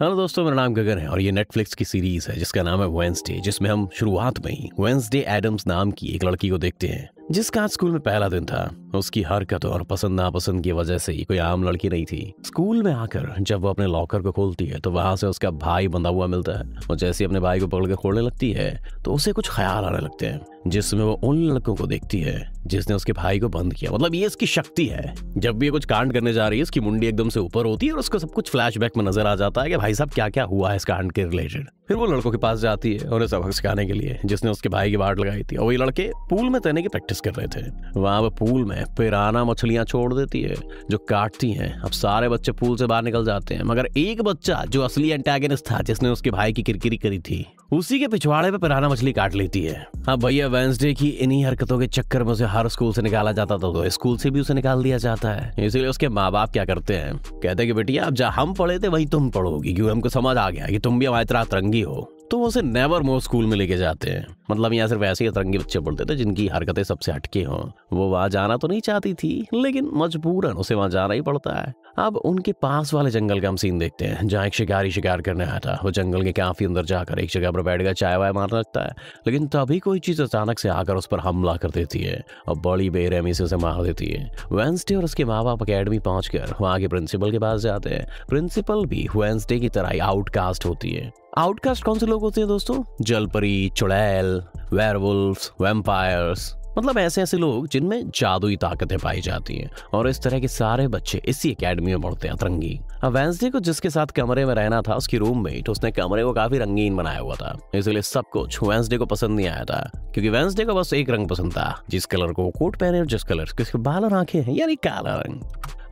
hello दोस्तों मेरा नाम गगन है और ये नेटफ्लिक्स की सीरीज है जिसका नाम है वेंसडे जिसमें हम शुरुआत में ही वेंसडे एडम्स नाम की एक लड़की को देखते हैं जिसका आज स्कूल में पहला दिन था उसकी हरकत और पसंद नापसंद की वजह से ही कोई आम लड़की नहीं थी स्कूल में आकर जब वो अपने लॉकर को खोलती है तो वहां से उसका भाई बंधा हुआ मिलता है और जैसे अपने भाई को पकड़ के खोलने लगती है तो उसे कुछ ख्याल आने लगते हैं जिसमें वो उन लड़कों को देखती है जिसने उसके भाई को बंद किया मतलब ये इसकी शक्ति है जब भी ये कुछ कांड करने जा रही है उसकी मुंडी एकदम से ऊपर होती है और उसको सब कुछ फ्लैशबैक में नजर आ जाता है कि भाई साहब क्या क्या हुआ है इस कांड के रिलेटेड फिर वो लड़कों के पास जाती है उन्हें सबक सिखाने के लिए जिसने उसके भाई की बाढ़ लगाई थी और वही लड़के पूल में तैने की प्रैक्टिस कर रहे थे वहां पर पूल में पिराना मछलियां छोड़ देती है जो काटती हैं अब सारे बच्चे पूल से बाहर निकल जाते हैं मगर एक बच्चा जो असली एंटेगनिस्ट था जिसने उसके भाई की किरकिरी करी थी उसी के पिछवाड़े पे पिराना मछली काट लेती है अब हाँ भैया वेंसडे की इन्हीं हरकतों के चक्कर में उसे हर स्कूल से निकाला जाता था तो स्कूल से भी उसे निकाल दिया जाता है इसीलिए उसके माँ बाप क्या करते हैं कहते हैं कि बेटिया अब जहाँ हम पढ़े थे वही तुम पढ़ोगी क्योंकि हमको समझ आ गया कि तुम भी हमारे तरह तरंगी हो तो उसे नेवर मोर स्कूल में लेके जाते हैं मतलब यहाँ सिर्फ ऐसे अतरंगी बच्चे पढ़ते थे जिनकी हरकतें सबसे हटके हों वो वहाँ जाना तो नहीं चाहती थी लेकिन मजबूरन उसे वहाँ जाना ही पड़ता है अब उनके पास वाले जंगल का हम सीन देखते हैं जहाँ एक शिकारी शिकार करने आया था वो जंगल के काफी अंदर जाकर एक जगह पर गया चाय वाय मारने लगता है लेकिन तभी कोई चीज अचानक से आकर उस पर हमला कर देती है और बड़ी बेरहमी से उसे मार देती है वेंसडे और उसके माँ बाप अकेडमी पहुँच वहाँ के प्रिंसिपल के पास जाते हैं प्रिंसिपल भी वेंसडे की तरह आउटकास्ट होती है आउटकास्ट कौन से लोग होते हैं दोस्तों जलपरी चुड़ैल वेरवुल्स वेम्पायर्स मतलब ऐसे ऐसे लोग जिनमें जादुई ताकतें पाई जाती हैं और इस तरह के सारे बच्चे इसी एकेडमी में पढ़ते हैं अतरंगी अब वेंसडे को जिसके साथ कमरे में रहना था उसकी रूममेट उसने कमरे को काफी रंगीन बनाया हुआ था इसलिए सब कुछ वेंसडे को पसंद नहीं आया था क्योंकि वेंसडे को बस एक रंग पसंद था जिस कलर को कोट पहने और जिस कलर जिसके बाल और आंखें हैं यानी काला रंग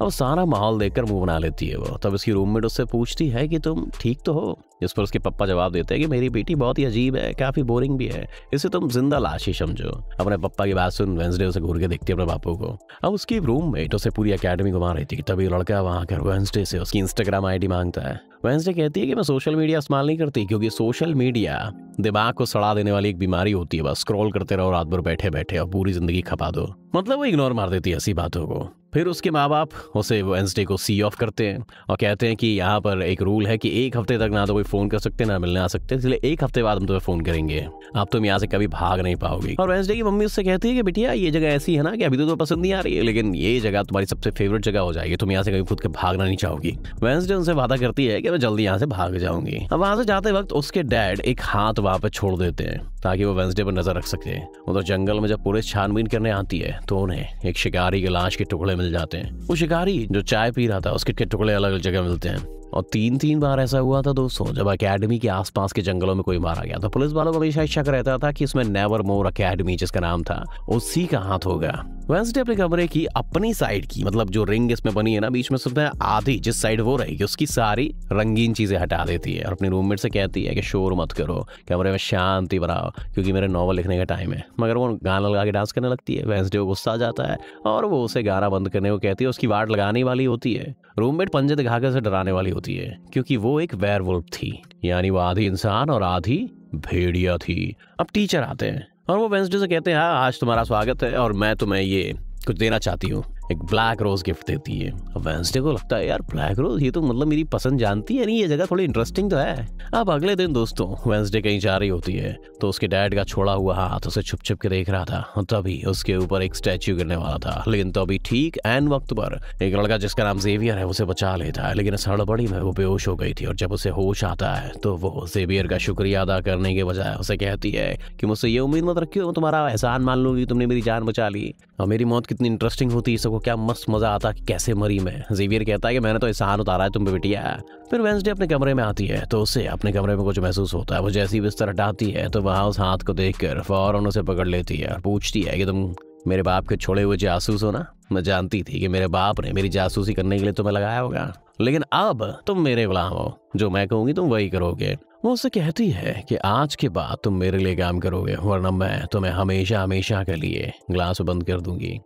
अब सारा माहौल देखकर मुंह बना लेती है वो तब इसकी रूममेट उससे पूछती है कि तुम ठीक तो हो इस पर उसके पप्पा जवाब देते हैं कि मेरी बेटी बहुत ही अजीब है काफी बोरिंग भी है इसे तुम जिंदा लाश ही समझो अपने पप्पा की बात सुन वेंसडे उसे घूर के देखती है अपने बापू को अब उसकी रूममेट उसे पूरी अकेडमी घुमा रही थी तभी लड़का वहां कर वेंसडे से उसकी इंस्टाग्राम आईडी मांगता है वेंसडे कहती है कि मैं सोशल मीडिया इस्तेमाल नहीं करती क्योंकि सोशल मीडिया दिमाग को सड़ा देने वाली एक बीमारी होती है बस स्क्रॉल करते रहो रात भर बैठे बैठे और पूरी जिंदगी खपा दो मतलब वो इग्नोर मार देती है ऐसी बातों को फिर उसके माँ बाप उसे वेंसडे को सी ऑफ करते हैं और कहते हैं कि यहाँ पर एक रूल है कि एक हफ्ते तक ना तो कोई फ़ोन कर सकते ना मिलने आ सकते इसलिए एक हफ्ते बाद हम तुम्हें फ़ोन करेंगे आप तुम यहाँ से कभी भाग नहीं पाओगे और वेंसडे की मम्मी उससे कहती है कि बेटिया ये जगह ऐसी है ना कि अभी तो तुम्हें तो पसंद नहीं आ रही है लेकिन ये जगह तुम्हारी सबसे फेवरेट जगह हो जाएगी तुम यहाँ से कभी खुद के भागना नहीं चाहोगी वेंसडे उनसे वादा करती है कि मैं जल्दी यहाँ से भाग जाऊंगी अब वहाँ से जाते वक्त उसके डैड एक हाथ वहाँ पर छोड़ देते हैं ताकि वो वेंसडे पर नजर रख सके उधर जंगल में जब पुलिस छानबीन करने आती है तो उन्हें एक शिकारी के लाश के टुकड़े में मिल जाते हैं वो शिकारी जो चाय पी रहा था उसके टुकड़े अलग अलग जगह मिलते हैं और तीन तीन बार ऐसा हुआ था दोस्तों जब अकेडमी के आसपास के जंगलों में कोई मारा गया तो पुलिस वालों को हमेशा शक रहता था कि इसमें नेवर मोर अकेडमी जिसका नाम था उसी का हाथ होगा वेंसडे अपने कमरे की अपनी साइड की मतलब जो रिंग इसमें बनी है ना बीच में हैं आधी जिस साइड वो रहेगी उसकी सारी रंगीन चीजें हटा देती है और अपने रूममेट से कहती है कि शोर मत करो कमरे में शांति बनाओ क्योंकि मेरे नॉवल लिखने का टाइम है मगर वो गाना लगा के डांस करने लगती है वेंसडे को गुस्सा जाता है और वो उसे गाना बंद करने को कहती है उसकी वाट लगाने वाली होती है रूममेट पंजे दिखाकर से डराने वाली होती होती है क्योंकि वो एक वैरवुल्फ थी यानी वो आधी इंसान और आधी भेड़िया थी अब टीचर आते हैं और वो वेंसडे से कहते हैं हाँ आज तुम्हारा स्वागत है और मैं तुम्हें ये कुछ देना चाहती हूँ एक ब्लैक रोज गिफ्ट देती है अब वेंसडे को लगता है यार ब्लैक रोज ये तो मतलब मेरी पसंद जानती है नहीं ये जगह थोड़ी इंटरेस्टिंग तो है अब अगले दिन दोस्तों वेंसडे कहीं जा रही होती है तो उसके डैड का छोड़ा हुआ हाथ उसे छुप छुप के देख रहा था तभी उसके ऊपर एक स्टैच्यू गिरने वाला था लेकिन तो अभी ठीक एन वक्त पर एक लड़का जिसका नाम जेवियर है उसे बचा लेता है लेकिन सड़बड़ी में वो बेहोश हो गई थी और जब उसे होश आता है तो वो जेवियर का शुक्रिया अदा करने के बजाय उसे कहती है कि मुझसे ये उम्मीद मत रखियो तुम्हारा एहसान मान लूंगी तुमने मेरी जान बचा ली और मेरी मौत कितनी इंटरेस्टिंग होती है सबको क्या मस्त मजा आता कि कैसे मरी मैं जेवियर कहता है कि मैंने तो इशान उतारा है तुम भी बेटिया फिर वेंसडे अपने कमरे में आती है तो उसे अपने कमरे में कुछ महसूस होता है वो जैसी भी बिस्तर हटाती है तो वहाँ उस हाथ को देख कर फौरन उसे पकड़ लेती है और पूछती है कि तुम मेरे बाप के छोड़े हुए जासूस हो ना मैं जानती थी कि मेरे बाप ने मेरी जासूसी करने के लिए तुम्हें लगाया होगा लेकिन अब तुम मेरे गुलाम हो जो मैं कहूंगी तुम वही करोगे वो उससे कहती है कि आज के बाद तुम मेरे लिए काम करोगे वरना मैं तुम्हें हमेशा हमेशा के लिए ग्लास बंद कर दूंगी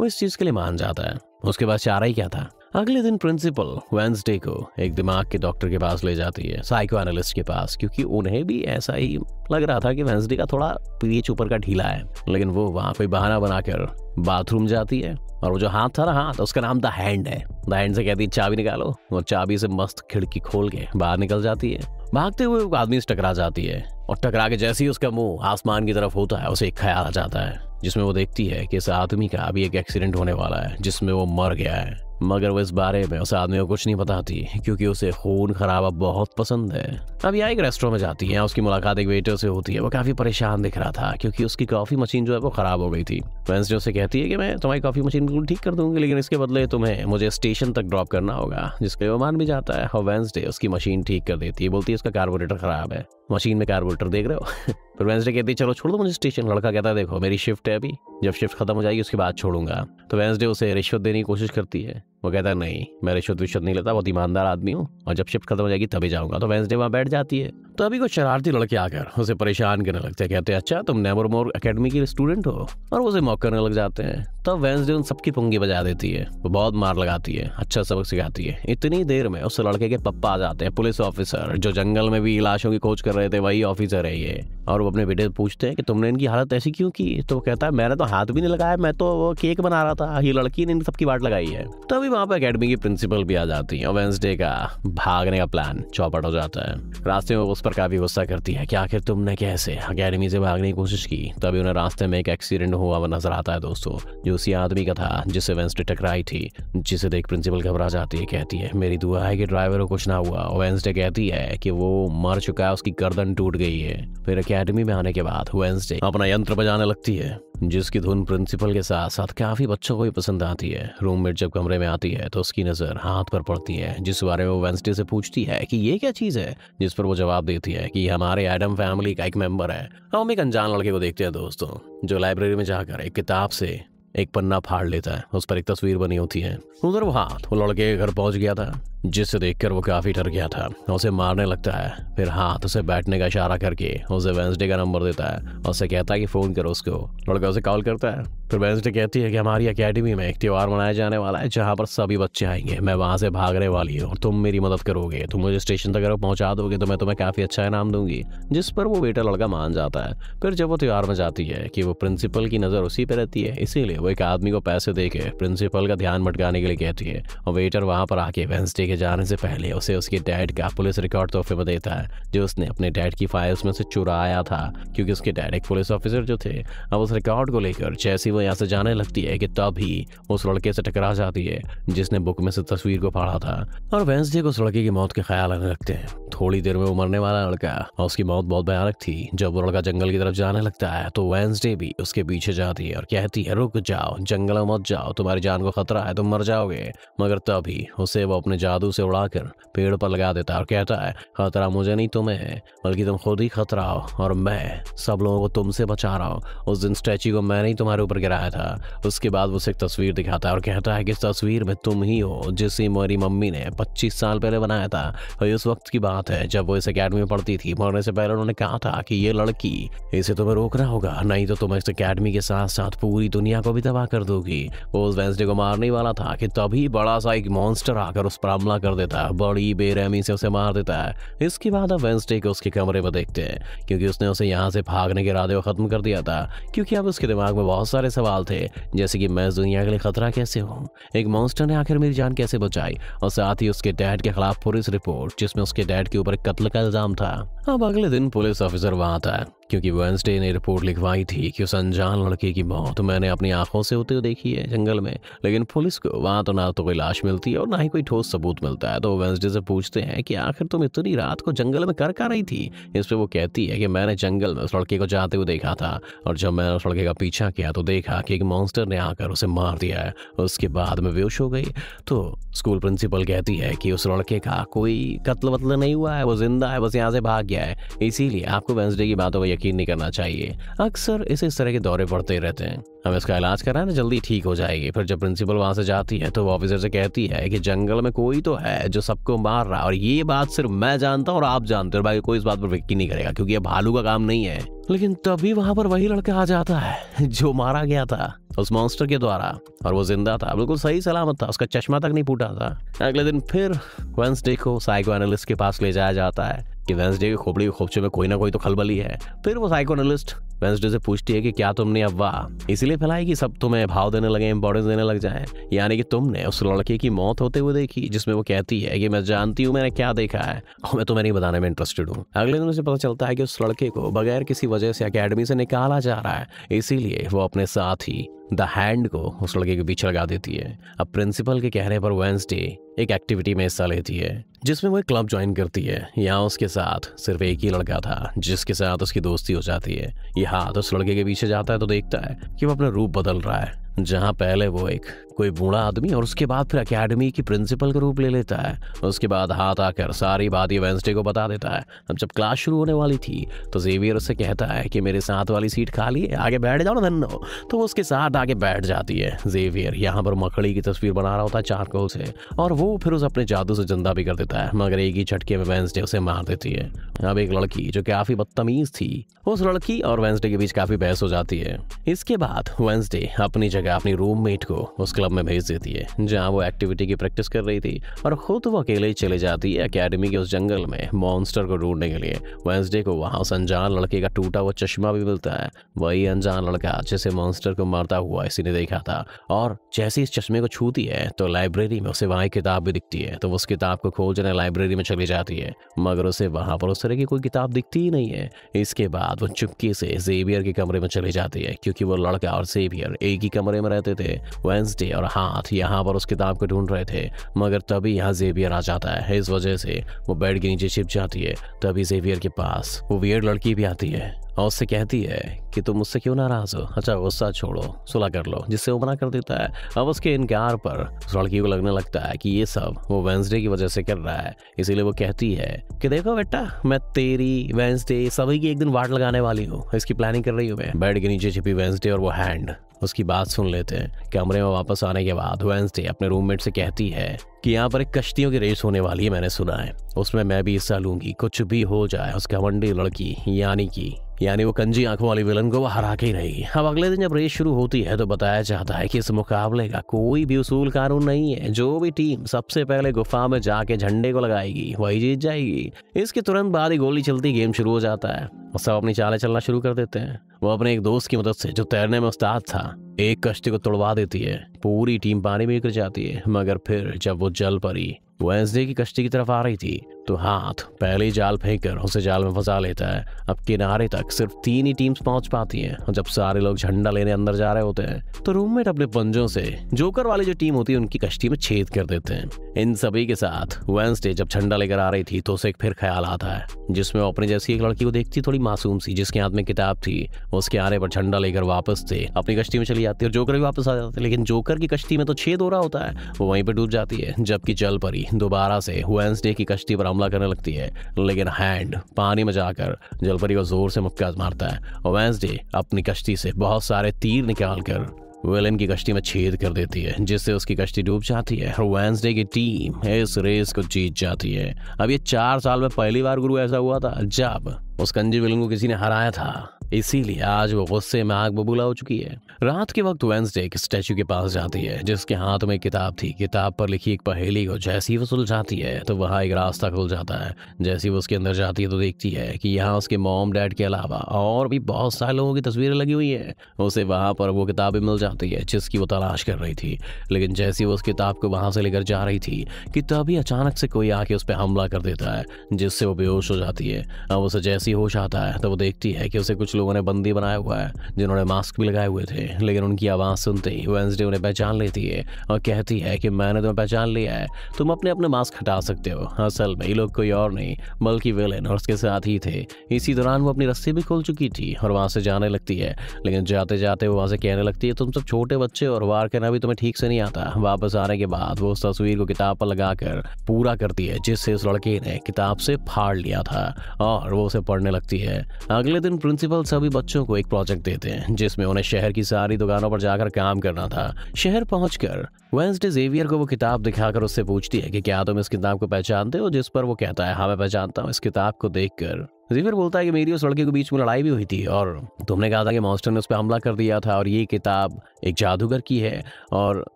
वो इस चीज़ के लिए मान जाता है उसके बाद चारा ही क्या था अगले दिन प्रिंसिपल वेंसडे को एक दिमाग के डॉक्टर के पास ले जाती है साइको एनालिस्ट के पास क्योंकि उन्हें भी ऐसा ही लग रहा था कि वेंसडे का थोड़ा पीएच ऊपर का ढीला है लेकिन वो वहाँ पे बहाना बनाकर बाथरूम जाती है और वो जो हाथ था ना हाथ उसका नाम द हैंड है द हैंड से कहती है चाबी निकालो और चाबी से मस्त खिड़की खोल के बाहर निकल जाती है भागते हुए आदमी से टकरा जाती है और टकरा के जैसे ही उसका मुंह आसमान की तरफ होता है उसे एक ख्याल आ जाता है जिसमें वो देखती है कि इस आदमी का अभी एक एक्सीडेंट होने वाला है जिसमें वो मर गया है मगर वो इस बारे में उस आदमी को कुछ नहीं बताती क्योंकि उसे खून खराबा बहुत पसंद है अब यहाँ एक रेस्टोरेंट में जाती है उसकी मुलाकात एक वेटर से होती है वो काफ़ी परेशान दिख रहा था क्योंकि उसकी कॉफ़ी मशीन जो है वो ख़राब हो गई थी वेंसडे उसे कहती है कि मैं तुम्हारी कॉफ़ी मशीन बिल्कुल ठीक कर दूंगी लेकिन इसके बदले तुम्हें मुझे स्टेशन तक ड्रॉप करना होगा जिसके वो मान भी जाता है और वेंसडे उसकी मशीन ठीक कर देती है बोलती है उसका कार्बोरेटर ख़राब है मशीन में कार्बोरेटर देख रहे हो फिर वेंसडे कहती है चलो छोड़ दो मुझे स्टेशन लड़का कहता है देखो मेरी शिफ्ट है अभी जब शिफ्ट खत्म हो जाएगी उसके बाद छोड़ूंगा तो वेंसडे उसे रिश्वत देने की कोशिश करती है वो कहता है नहीं मैं रिश्वत विश्वत नहीं लेता बहुत ईमानदार आदमी हूँ और जब शिफ्ट खत्म हो जाएगी तभी जाऊंगा तो वेंसडे वहाँ बैठ जाती है तो अभी कुछ शरारती लड़के आकर उसे परेशान करने लगते हैं कहते हैं अच्छा तुम नेवर मोर अकेडमी के स्टूडेंट हो और उसे मौक करने लग जाते हैं तब तो वेंसडे उन सबकी पुंगी बजा देती है वो बहुत मार लगाती है अच्छा सबक सिखाती है इतनी देर में उस लड़के के पप्पा आ जाते हैं पुलिस ऑफिसर जो जंगल में भी लाशों की खोज कर रहे थे वही ऑफिसर है ये और वो अपने बेटे से पूछते हैं कि तुमने इनकी हालत ऐसी क्यों की तो कहता है मैंने तो हाथ भी नहीं लगाया मैं तो केक बना रहा था ये लड़की ने इन सबकी बाट लगाई है तो अभी वहाँ पर अकेडमी की प्रिंसिपल भी आ जाती है और वेंसडे का भागने का प्लान चौपट हो जाता है रास्ते में उस पर काफी गुस्सा करती है कि आखिर तुमने कैसे अकेडमी से भागने की कोशिश की तभी उन्हें रास्ते में एक एक्सीडेंट हुआ हुआ नजर आता है दोस्तों जो उसी आदमी का था जिससे वेंसडे टकराई थी जिसे देख प्रिंसिपल घबरा जाती है कहती है मेरी दुआ है कि ड्राइवर को कुछ ना हुआ और वेंसडे कहती है कि वो मर चुका है उसकी गर्दन टूट गई है फिर अकेडमी में आने के बाद वेंसडे अपना यंत्र बजाने लगती है जिसकी धुन प्रिंसिपल के साथ साथ काफ़ी बच्चों को भी पसंद आती है रूममेट जब कमरे में आती है तो उसकी नज़र हाथ पर पड़ती है जिस बारे में वो वेंसडे से पूछती है कि ये क्या चीज़ है जिस पर वो जवाब देती है कि हमारे एडम फैमिली का एक मेंबर है हम एक अनजान लड़के को देखते हैं दोस्तों जो लाइब्रेरी में जाकर एक किताब से एक पन्ना फाड़ लेता है उस पर एक तस्वीर बनी होती है उधर वो हाथ वो लड़के के घर पहुंच गया था जिसे देखकर वो काफी डर गया था उसे मारने लगता है फिर हाथ उसे बैठने का इशारा करके उसे वेंसडे का नंबर देता है और उसे कहता है कि फोन करो उसको लड़का उसे कॉल करता है फिर वेंसडे कहती है कि हमारी अकेडमी में एक त्यौहार मनाया जाने वाला है जहाँ पर सभी बच्चे आएंगे मैं वहाँ से भागने वाली हूँ तुम मेरी मदद करोगे तुम मुझे स्टेशन तक अगर पहुँचा दोगे तो मैं तुम्हें काफी अच्छा इनाम दूंगी जिस पर वो बेटा लड़का मान जाता है फिर जब वो त्यौहार में जाती है कि वो प्रिंसिपल की नज़र उसी पर रहती है इसीलिए वो एक आदमी को पैसे दे के प्रिंसिपल का ध्यान भटकाने के लिए कहती है और वेटर वहाँ पर आके वेंसडे के जाने से पहले उसे उसके डैड का पुलिस रिकॉर्ड तोहफे में देता है जो उसने अपने डैड की फाइल्स में से चुराया था क्योंकि उसके डैड एक पुलिस ऑफिसर जो थे अब उस रिकॉर्ड को लेकर जैसी वो यहाँ से जाने लगती है कि तब ही उस लड़के से टकरा जाती है जिसने बुक में से तस्वीर को फाड़ा था और वेंसडे को उस लड़के की मौत के ख्याल आने लगते हैं थोड़ी देर में वो मरने वाला लड़का और उसकी मौत बहुत भयानक थी जब वो लड़का जंगल की तरफ जाने लगता है तो वेंसडे भी उसके पीछे जाती है और कहती है रुक जाओ जंगल मत जाओ तुम्हारी जान को खतरा है तुम मर जाओगे मगर तभी उसे वो अपने जादू से उड़ाकर पेड़ पर लगा देता है और कहता है खतरा मुझे नहीं तुम्हें है बल्कि तुम खुद ही खतरा हो और मैं सब लोगों को तुमसे बचा रहा हूँ उस दिन स्टैचू को मैंने ही तुम्हारे ऊपर गिराया था उसके बाद वो उसे एक तस्वीर दिखाता है और कहता है कि इस तस्वीर में तुम ही हो जिसे मेरी मम्मी ने पच्चीस साल पहले बनाया था और उस वक्त की बात बात है जब वो इस अकेडमी में पढ़ती थी मरने से पहले उन्होंने कहा था कि ये लड़की इसे तुम्हें रोकना होगा नहीं तो तुम इस अकेडमी के साथ साथ पूरी दुनिया को भी तबाह कर दोगी उस वेंसडे को मारने वाला था कि तभी बड़ा सा एक मॉन्स्टर आकर उस पर हमला कर देता बड़ी बेरहमी से उसे मार देता है इसके बाद अब वेंसडे को उसके कमरे में देखते हैं क्योंकि उसने उसे यहाँ से भागने के इरादे को खत्म कर दिया था क्योंकि अब उसके दिमाग में बहुत सारे सवाल थे जैसे कि मैं इस दुनिया के लिए खतरा कैसे हूँ एक मॉन्स्टर ने आखिर मेरी जान कैसे बचाई और साथ ही उसके डैड के खिलाफ पुलिस रिपोर्ट जिसमें उसके डैड के ऊपर कत्ल का इल्जाम था अब अगले दिन पुलिस ऑफिसर वहां था क्योंकि वेंसडे ने रिपोर्ट लिखवाई थी कि उस अनजान लड़के की मौत मैंने अपनी आंखों से होते हुए देखी है जंगल में लेकिन पुलिस को वहां तो ना तो कोई लाश मिलती है और ना ही कोई ठोस सबूत मिलता है तो वेंसडे से पूछते हैं कि आखिर तुम इतनी रात को जंगल में कर का रही थी इस पर वो कहती है कि मैंने जंगल में उस लड़के को जाते हुए देखा था और जब मैंने उस लड़के का पीछा किया तो देखा कि एक मॉन्स्टर ने आकर उसे मार दिया है उसके बाद में बेहोश हो गई तो स्कूल प्रिंसिपल कहती है कि उस लड़के का कोई कत्ल वत्ल नहीं हुआ है वो जिंदा है बस यहाँ से भाग गया है इसीलिए आपको वेंसडे की बातों का यकीन यकीन नहीं करना चाहिए अक्सर इसे इस तरह के दौरे पड़ते रहते हैं हम इसका इलाज कराए ना जल्दी ठीक हो जाएगी फिर जब प्रिंसिपल वहां से जाती है तो वो ऑफिसर से कहती है कि जंगल में कोई तो है जो सबको मार रहा है और ये बात सिर्फ मैं जानता हूँ और आप जानते हो बाकी कोई इस बात पर यकीन नहीं करेगा क्योंकि ये भालू का काम नहीं है लेकिन तभी वहां पर वही लड़का आ जाता है जो मारा गया था उस मॉन्स्टर के द्वारा और वो जिंदा था बिल्कुल सही सलामत था उसका चश्मा तक नहीं फूटा था अगले दिन फिर वेंसडे को साइको एनालिस्ट के पास ले जाया जाता है कि वेंसडे के खोपड़ी के खोपचे में कोई ना कोई तो खलबली है फिर वो साइकोनलिस्ट वेंसडे से पूछती है कि क्या तुमने अफवाह इसलिए फैलाई कि सब तुम्हें भाव देने लगे इंपॉर्टेंस देने लग जाए यानी कि तुमने उस लड़के की मौत होते हुए देखी जिसमें वो कहती है कि मैं जानती हूँ मैंने क्या देखा है और मैं तुम्हें नहीं बताने में इंटरेस्टेड हूँ अगले दिन उसे पता चलता है कि उस लड़के को बगैर किसी वजह से अकेडमी से निकाला जा रहा है इसीलिए वो अपने साथ ही द हैंड को उस लड़के के पीछे लगा देती है अब प्रिंसिपल के कहने पर वेंसडे एक एक्टिविटी में हिस्सा लेती है जिसमें वो एक क्लब ज्वाइन करती है यहाँ उसके साथ सिर्फ एक ही लड़का था जिसके साथ उसकी दोस्ती हो जाती है यहाँ तो उस लड़के के पीछे जाता है तो देखता है कि वो अपना रूप बदल रहा है जहाँ पहले वो एक कोई बूढ़ा आदमी और उसके बाद फिर एकेडमी की प्रिंसिपल का रूप ले लेता है उसके बाद हाथ आकर सारी बात ये वेंसडे को बता देता है अब जब क्लास शुरू होने वाली थी तो जेवियर उससे कहता है कि मेरे साथ वाली सीट खाली है आगे बैठ जाओ ना धन्नो तो वो उसके साथ आगे बैठ जाती है जेवियर यहाँ पर मकड़ी की तस्वीर बना रहा होता है चारकोल से और वो फिर उसे अपने जादू से जिंदा भी कर देता है मगर एक ही झटके में वेंसडे उसे मार देती है अब एक लड़की जो काफी बदतमीज थी उस लड़की और वेंसडे के बीच काफी बहस हो जाती है इसके बाद वेंसडे अपनी जगह जगह अपनी रूममेट को उस क्लब में भेज देती है जहाँ वो एक्टिविटी की प्रैक्टिस कर रही थी और खुद वो अकेले ही चले जाती है अकेडमी के उस जंगल में मॉन्स्टर को ढूंढने के लिए वेंसडे को वहाँ उस अनजान लड़के का टूटा हुआ चश्मा भी मिलता है वही अनजान लड़का जिसे मॉन्स्टर को मारता हुआ इसी ने देखा था और जैसे इस चश्मे को छूती है तो लाइब्रेरी में उसे वहाँ किताब भी दिखती है तो उस किताब को खोजने लाइब्रेरी में चली जाती है मगर उसे वहाँ पर उस तरह की कोई किताब दिखती ही नहीं है इसके बाद वो चुपके से जेवियर के कमरे में चली जाती है क्योंकि वो लड़का और जेवियर एक ही कमरे कमरे में रहते थे वेंसडे और हाथ यहाँ पर उस किताब को ढूंढ रहे थे मगर तभी यहाँ जेवियर आ जाता है इस वजह से वो बेड के नीचे छिप जाती है तभी जेवियर के पास वो वियर लड़की भी आती है और उससे कहती है कि तुम मुझसे क्यों नाराज़ हो अच्छा गुस्सा छोड़ो सुलह कर लो जिससे वो मना कर देता है अब उसके इनकार पर उस लड़की को लगने लगता है कि ये सब वो वेंसडे की वजह से कर रहा है इसीलिए वो कहती है कि देखो बेटा मैं तेरी वेंसडे सभी की एक दिन वाट लगाने वाली हूँ इसकी प्लानिंग कर रही हूँ मैं बेड के नीचे छिपी वेंसडे और वो हैंड उसकी बात सुन लेते हैं कमरे में वापस आने के बाद वेंसडे अपने रूममेट से कहती है कि यहाँ पर एक कश्तियों की रेस होने वाली है मैंने सुना है उसमें मैं भी हिस्सा लूंगी कुछ भी हो जाए उस घमंडी लड़की यानी कि यानी वो कंजी आंखों वाली विलन को वो हरा के ही रहेगी अब अगले दिन जब रेस शुरू होती है तो बताया जाता है कि इस मुकाबले का कोई भी उसूल कानून नहीं है जो भी टीम सबसे पहले गुफा में जाके झंडे को लगाएगी वही जीत जाएगी इसके तुरंत बाद ही गोली चलती गेम शुरू हो जाता है सब अपनी चाले चलना शुरू कर देते हैं वो अपने एक दोस्त की मदद से जो तैरने में उस्ताद था एक कश्ती को तोड़वा देती है पूरी टीम पानी में गिर जाती है मगर फिर जब वो जल परी वेंसडे की कश्ती की तरफ आ रही थी तो हाथ पहले जाल फेंक कर उसे जाल में फंसा लेता है अब किनारे तक सिर्फ तीन ही टीम्स पहुंच पाती हैं और जब सारे लोग झंडा लेने अंदर जा रहे होते हैं तो रूममेट अपने पंजों से जोकर वाली जो टीम होती है उनकी कश्ती में छेद कर देते हैं इन सभी के साथ वेंसडे जब झंडा लेकर आ रही थी तो उसे एक फिर ख्याल आता है जिसमे वो अपने जैसी एक लड़की को देखती थोड़ी मासूम सी जिसके हाथ में किताब थी उसके आने पर झंडा लेकर वापस थे अपनी कश्ती में चली जाती है और जोकर भी वापस आ जाते लेकिन जोकर की कश्ती में तो छेद हो रहा होता है वो वहीं पर डूब जाती है जबकि जल परी दोबारा से वेंसडे की कश्ती पर हमला करने लगती है लेकिन हैंड पानी में जाकर जलपरी को जोर से मुक्का मारता है और वेंसडे अपनी कश्ती से बहुत सारे तीर निकाल कर विलन की कश्ती में छेद कर देती है जिससे उसकी कश्ती डूब जाती है और वेंसडे की टीम इस रेस को जीत जाती है अब ये चार साल में पहली बार गुरु ऐसा हुआ था जब उस कंजी विलन को किसी ने हराया था इसीलिए आज वो गुस्से में आग बबूला हो चुकी है रात के वक्त वेंसडे एक स्टैचू के पास जाती है जिसके हाथ में किताब थी किताब पर लिखी एक पहेली को जैसी वो सुलझाती है तो वहाँ एक रास्ता खुल जाता है जैसी वो उसके अंदर जाती है तो देखती है कि यहाँ उसके मोम डैड के अलावा और भी बहुत सारे लोगों की तस्वीरें लगी हुई है उसे वहाँ पर वो किताबें मिल जाती है जिसकी वो तलाश कर रही थी लेकिन जैसी वो उस किताब को वहाँ से लेकर जा रही थी कि तभी अचानक से कोई आके उस पर हमला कर देता है जिससे वो बेहोश हो जाती है अब उसे जैसी होश आता है तो वो देखती है कि उसे कुछ लोग लोगों ने बंदी बनाया हुआ है जिन्होंने मास्क भी लगाए हुए थे लेकिन उनकी आवाज़ सुनते ही वेंसडे उन्हें पहचान लेती है और कहती है कि मैंने तुम्हें पहचान लिया है तुम अपने अपने मास्क हटा सकते हो असल में ये लोग कोई और नहीं बल्कि विलेन और उसके साथ ही थे इसी दौरान वो अपनी रस्सी भी खोल चुकी थी और वहाँ से जाने लगती है लेकिन जाते जाते वो वहाँ से कहने लगती है तुम सब छोटे बच्चे और वार करना भी तुम्हें ठीक से नहीं आता वापस आने के बाद वो उस तस्वीर को किताब पर लगाकर पूरा करती है जिससे उस लड़के ने किताब से फाड़ लिया था और वो उसे पढ़ने लगती है अगले दिन प्रिंसिपल सभी बच्चों को एक प्रोजेक्ट देते हैं जिसमें उन्हें शहर की सारी दुकानों पर जाकर काम करना था शहर पहुंचकर वेंसडे जेवियर को वो किताब दिखाकर उससे पूछती है कि क्या तुम इस किताब को पहचानते हो जिस पर वो कहता है हाँ मैं पहचानता हूँ इस किताब को देखकर जेवियर बोलता है कि मेरी उस लड़के के बीच में लड़ाई भी हुई थी और तुमने कहा था कि मॉन्स्टर ने उस पर हमला कर दिया था और ये किताब एक जादूगर की है और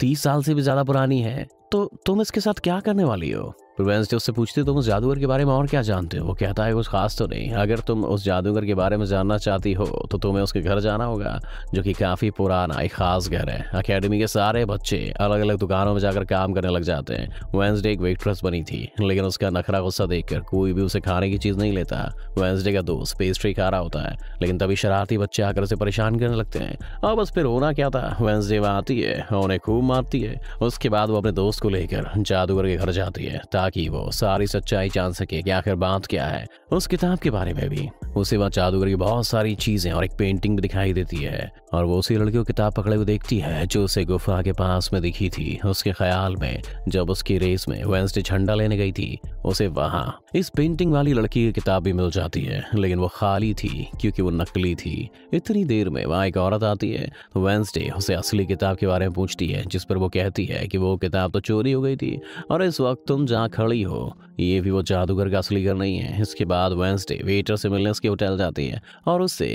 तीस साल से भी ज्यादा पुरानी है तो तुम इसके साथ क्या करने वाली हो वेंसडे उससे पूछते तुम उस जादूगर के बारे में और क्या जानते हो वो कहता है कुछ खास तो नहीं अगर तुम उस जादूगर के बारे में जानना चाहती हो तो तुम्हें उसके घर जाना होगा जो कि काफ़ी पुराना एक ख़ास घर है अकेडमी के सारे बच्चे अलग अलग दुकानों में जाकर काम करने लग जाते हैं वेंसडे एक वेट्रेस बनी थी लेकिन उसका नखरा गुस्सा देख कोई भी उसे खाने की चीज़ नहीं लेता वेंसडे का दोस्त पेस्ट्री खा रहा होता है लेकिन तभी शरारती बच्चे आकर उसे परेशान करने लगते हैं और बस फिर होना क्या था वेंसडे वहाँ आती है उन्हें खूब मारती है उसके बाद वो अपने दोस्त को लेकर जादूगर के घर जाती है ताकि ताकि वो सारी सच्चाई जान सके कि आखिर बात क्या है उस किताब के बारे में भी उसे वहाँ जादूगर की बहुत सारी चीजें और एक पेंटिंग भी दिखाई देती है और वो उसी लड़की को किताब पकड़े हुए देखती है जो उसे गुफा के पास में दिखी थी उसके ख्याल में जब उसकी रेस में वेंसडे झंडा लेने गई थी उसे वहाँ इस पेंटिंग वाली लड़की की किताब भी मिल जाती है लेकिन वो खाली थी क्योंकि वो नकली थी इतनी देर में वहाँ एक औरत आती है तो वेंसडे उसे असली किताब के बारे में पूछती है जिस पर वो कहती है कि वो किताब तो चोरी हो गई थी और इस वक्त तुम जहाँ खड़ी हो ये भी वो जादूगर का असली घर नहीं है इसके बाद वेंसडे वेटर से मिलने उसके होटल जाती है और उससे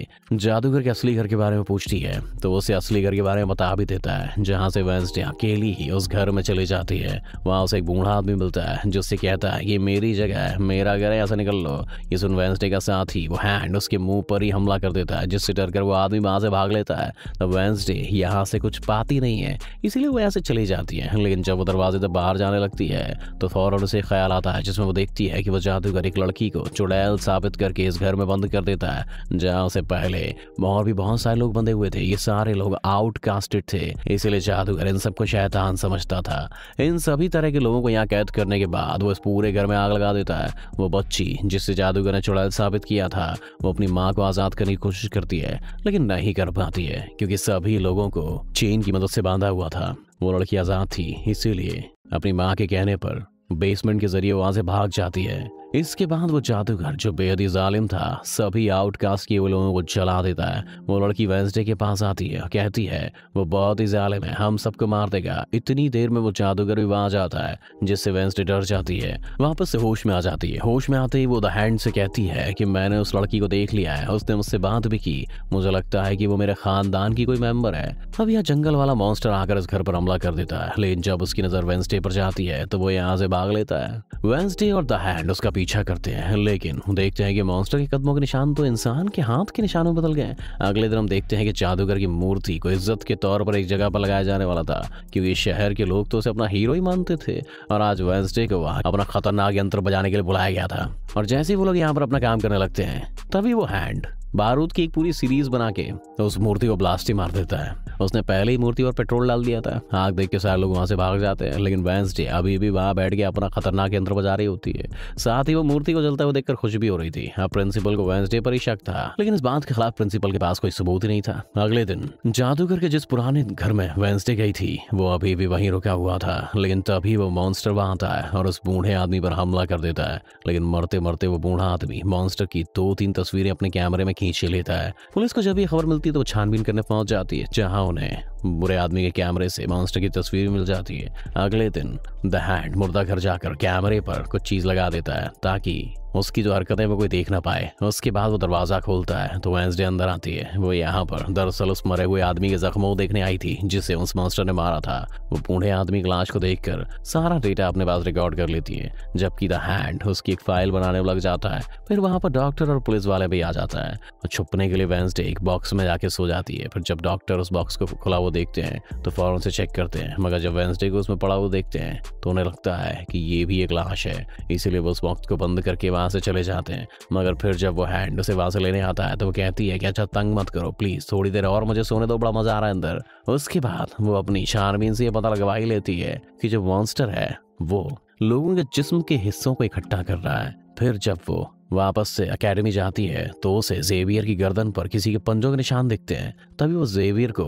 जादूगर के असली घर के बारे में पूछती है तो उसे असली घर के बारे में बता भी देता है जहाँ से वेंसडे अकेली ही उस घर में चली जाती है वहाँ उसे एक बूढ़ा आदमी मिलता है जो उससे कहता है ये मेरी जगह है मेरा घर है ऐसा निकल लो ये सुन वेंसडे का साथ ही वो हैंड उसके मुंह पर ही हमला कर देता है जिससे डर कर वो आदमी वहाँ से भाग लेता है तो वेंसडे यहाँ से कुछ पाती नहीं है इसीलिए वो ऐसे चली जाती है लेकिन जब वो दरवाजे से बाहर जाने लगती है तो फौरन थोड़े से ख्याल आता है जिसमें वो देखती है कि वो जादूगर एक लड़की को चुड़ैल साबित करके इस घर में बंद कर देता है जहाँ से पहले और भी बहुत सारे लोग बंधे हुए थे ये सारे लोग आउटकास्टेड थे इसीलिए जादूगर इन सबको शैतान समझता था इन सभी तरह के लोगों को यहाँ कैद करने के बाद वो इस पूरे घर में आग लगा देता है वो बच्ची जिससे जादूगर ने चुड़ैल साबित किया था वो अपनी माँ को आजाद करने की कोशिश करती है लेकिन नहीं कर पाती है क्योंकि सभी लोगों को चेन की मदद से बांधा हुआ था वो लड़की आजाद थी इसीलिए अपनी माँ के कहने पर बेसमेंट के जरिए वहां से भाग जाती है इसके बाद वो जादूगर जो बेहद ही जालिम था सभी आउटकास्ट के लोगों को जला देता है वो लड़की वेंसडे के पास आती है कहती है वो बहुत ही जालिम है हम सबको मार देगा इतनी देर में वो जादूगर भी वहां जाता है जिससे वेंसडे डर जाती है वापस से होश में आ जाती है होश में आते ही वो द हैंड से कहती है कि मैंने उस लड़की को देख लिया है उसने मुझसे बात भी की मुझे लगता है कि वो मेरे खानदान की कोई मेंबर है अब यह जंगल वाला मॉन्स्टर आकर इस घर पर हमला कर देता है लेकिन जब उसकी नजर वेंसडे पर जाती है तो वो यहाँ से भाग लेता है वेंसडे और द हैंड उसका पीछा करते हैं लेकिन देखते हैं कि मॉन्स्टर के कदमों के निशान तो इंसान के हाथ के निशानों में बदल गए अगले दिन हम देखते हैं कि जादूगर की मूर्ति को इज्जत के तौर पर एक जगह पर लगाया जाने वाला था क्योंकि शहर के लोग तो उसे अपना हीरो ही मानते थे और आज वेंसडे को वहाँ अपना खतरनाक यंत्र बजाने के लिए बुलाया गया था और जैसे ही वो लोग यहाँ पर अपना काम करने लगते हैं तभी वो हैंड बारूद की एक पूरी सीरीज बना के उस मूर्ति को ब्लास्ट ही मार देता है उसने पहले ही मूर्ति पर पेट्रोल डाल दिया था आग देख के सारे लोग वहां से भाग जाते हैं लेकिन वेंसडे अभी भी वहां बैठ के अपना खतरनाक यंत्र बजा रही होती है साथ ही वो मूर्ति को जलता हुआ देखकर खुश भी हो रही थी अब प्रिंसिपल को वेंसडे पर ही शक था लेकिन इस बात के खिलाफ प्रिंसिपल के पास कोई सबूत ही नहीं था अगले दिन जादूगर के जिस पुराने घर में वेंसडे गई थी वो अभी भी वहीं रुका हुआ था लेकिन तभी वो मॉन्स्टर वहां आता है और उस बूढ़े आदमी पर हमला कर देता है लेकिन मरते मरते वो बूढ़ा आदमी मॉन्स्टर की दो तीन तस्वीरें अपने कैमरे में खींच लेता है पुलिस को जब ये खबर मिलती है तो छानबीन करने पहुंच जाती है जहां उन्हें बुरे आदमी के कैमरे से मॉन्स्टर की तस्वीर मिल जाती है अगले दिन द हैंड मुर्दा घर जाकर कैमरे पर कुछ चीज लगा देता है ताकि उसकी जो हरकतें वो कोई देख ना पाए उसके बाद वो दरवाज़ा खोलता है तो वेंसडे अंदर आती है वो यहाँ पर दरअसल उस मरे हुए आदमी के जख्मों को देखने आई थी जिसे उस मास्टर ने मारा था वो बूढ़े आदमी की लाश को देखकर सारा डेटा अपने पास रिकॉर्ड कर लेती है जबकि द हैंड उसकी एक फाइल बनाने में लग जाता है फिर वहाँ पर डॉक्टर और पुलिस वाले भी आ जाता है छुपने के लिए वेंसडे एक बॉक्स में जाके सो जाती है फिर जब डॉक्टर उस बॉक्स को खुला हुआ देखते हैं तो फौरन से चेक करते हैं मगर जब वेंसडे को उसमें पड़ा हुआ देखते हैं तो उन्हें लगता है कि ये भी एक लाश है इसीलिए वो उस वक्त को बंद करके वहाँ से चले जाते हैं मगर फिर जब वो हैंड उसे वहाँ से लेने आता है तो वो कहती है कि अच्छा तंग मत करो प्लीज़ थोड़ी देर और मुझे सोने दो बड़ा मज़ा आ रहा है अंदर उसके बाद वो अपनी शारमीन से ये पता लगवा ही लेती है कि जो मॉन्स्टर है वो लोगों के जिस्म के हिस्सों को इकट्ठा कर रहा है फिर जब वो वापस से एकेडमी जाती है तो उसे जेवियर की गर्दन पर किसी के पंजों के निशान दिखते हैं तभी वो जेवियर को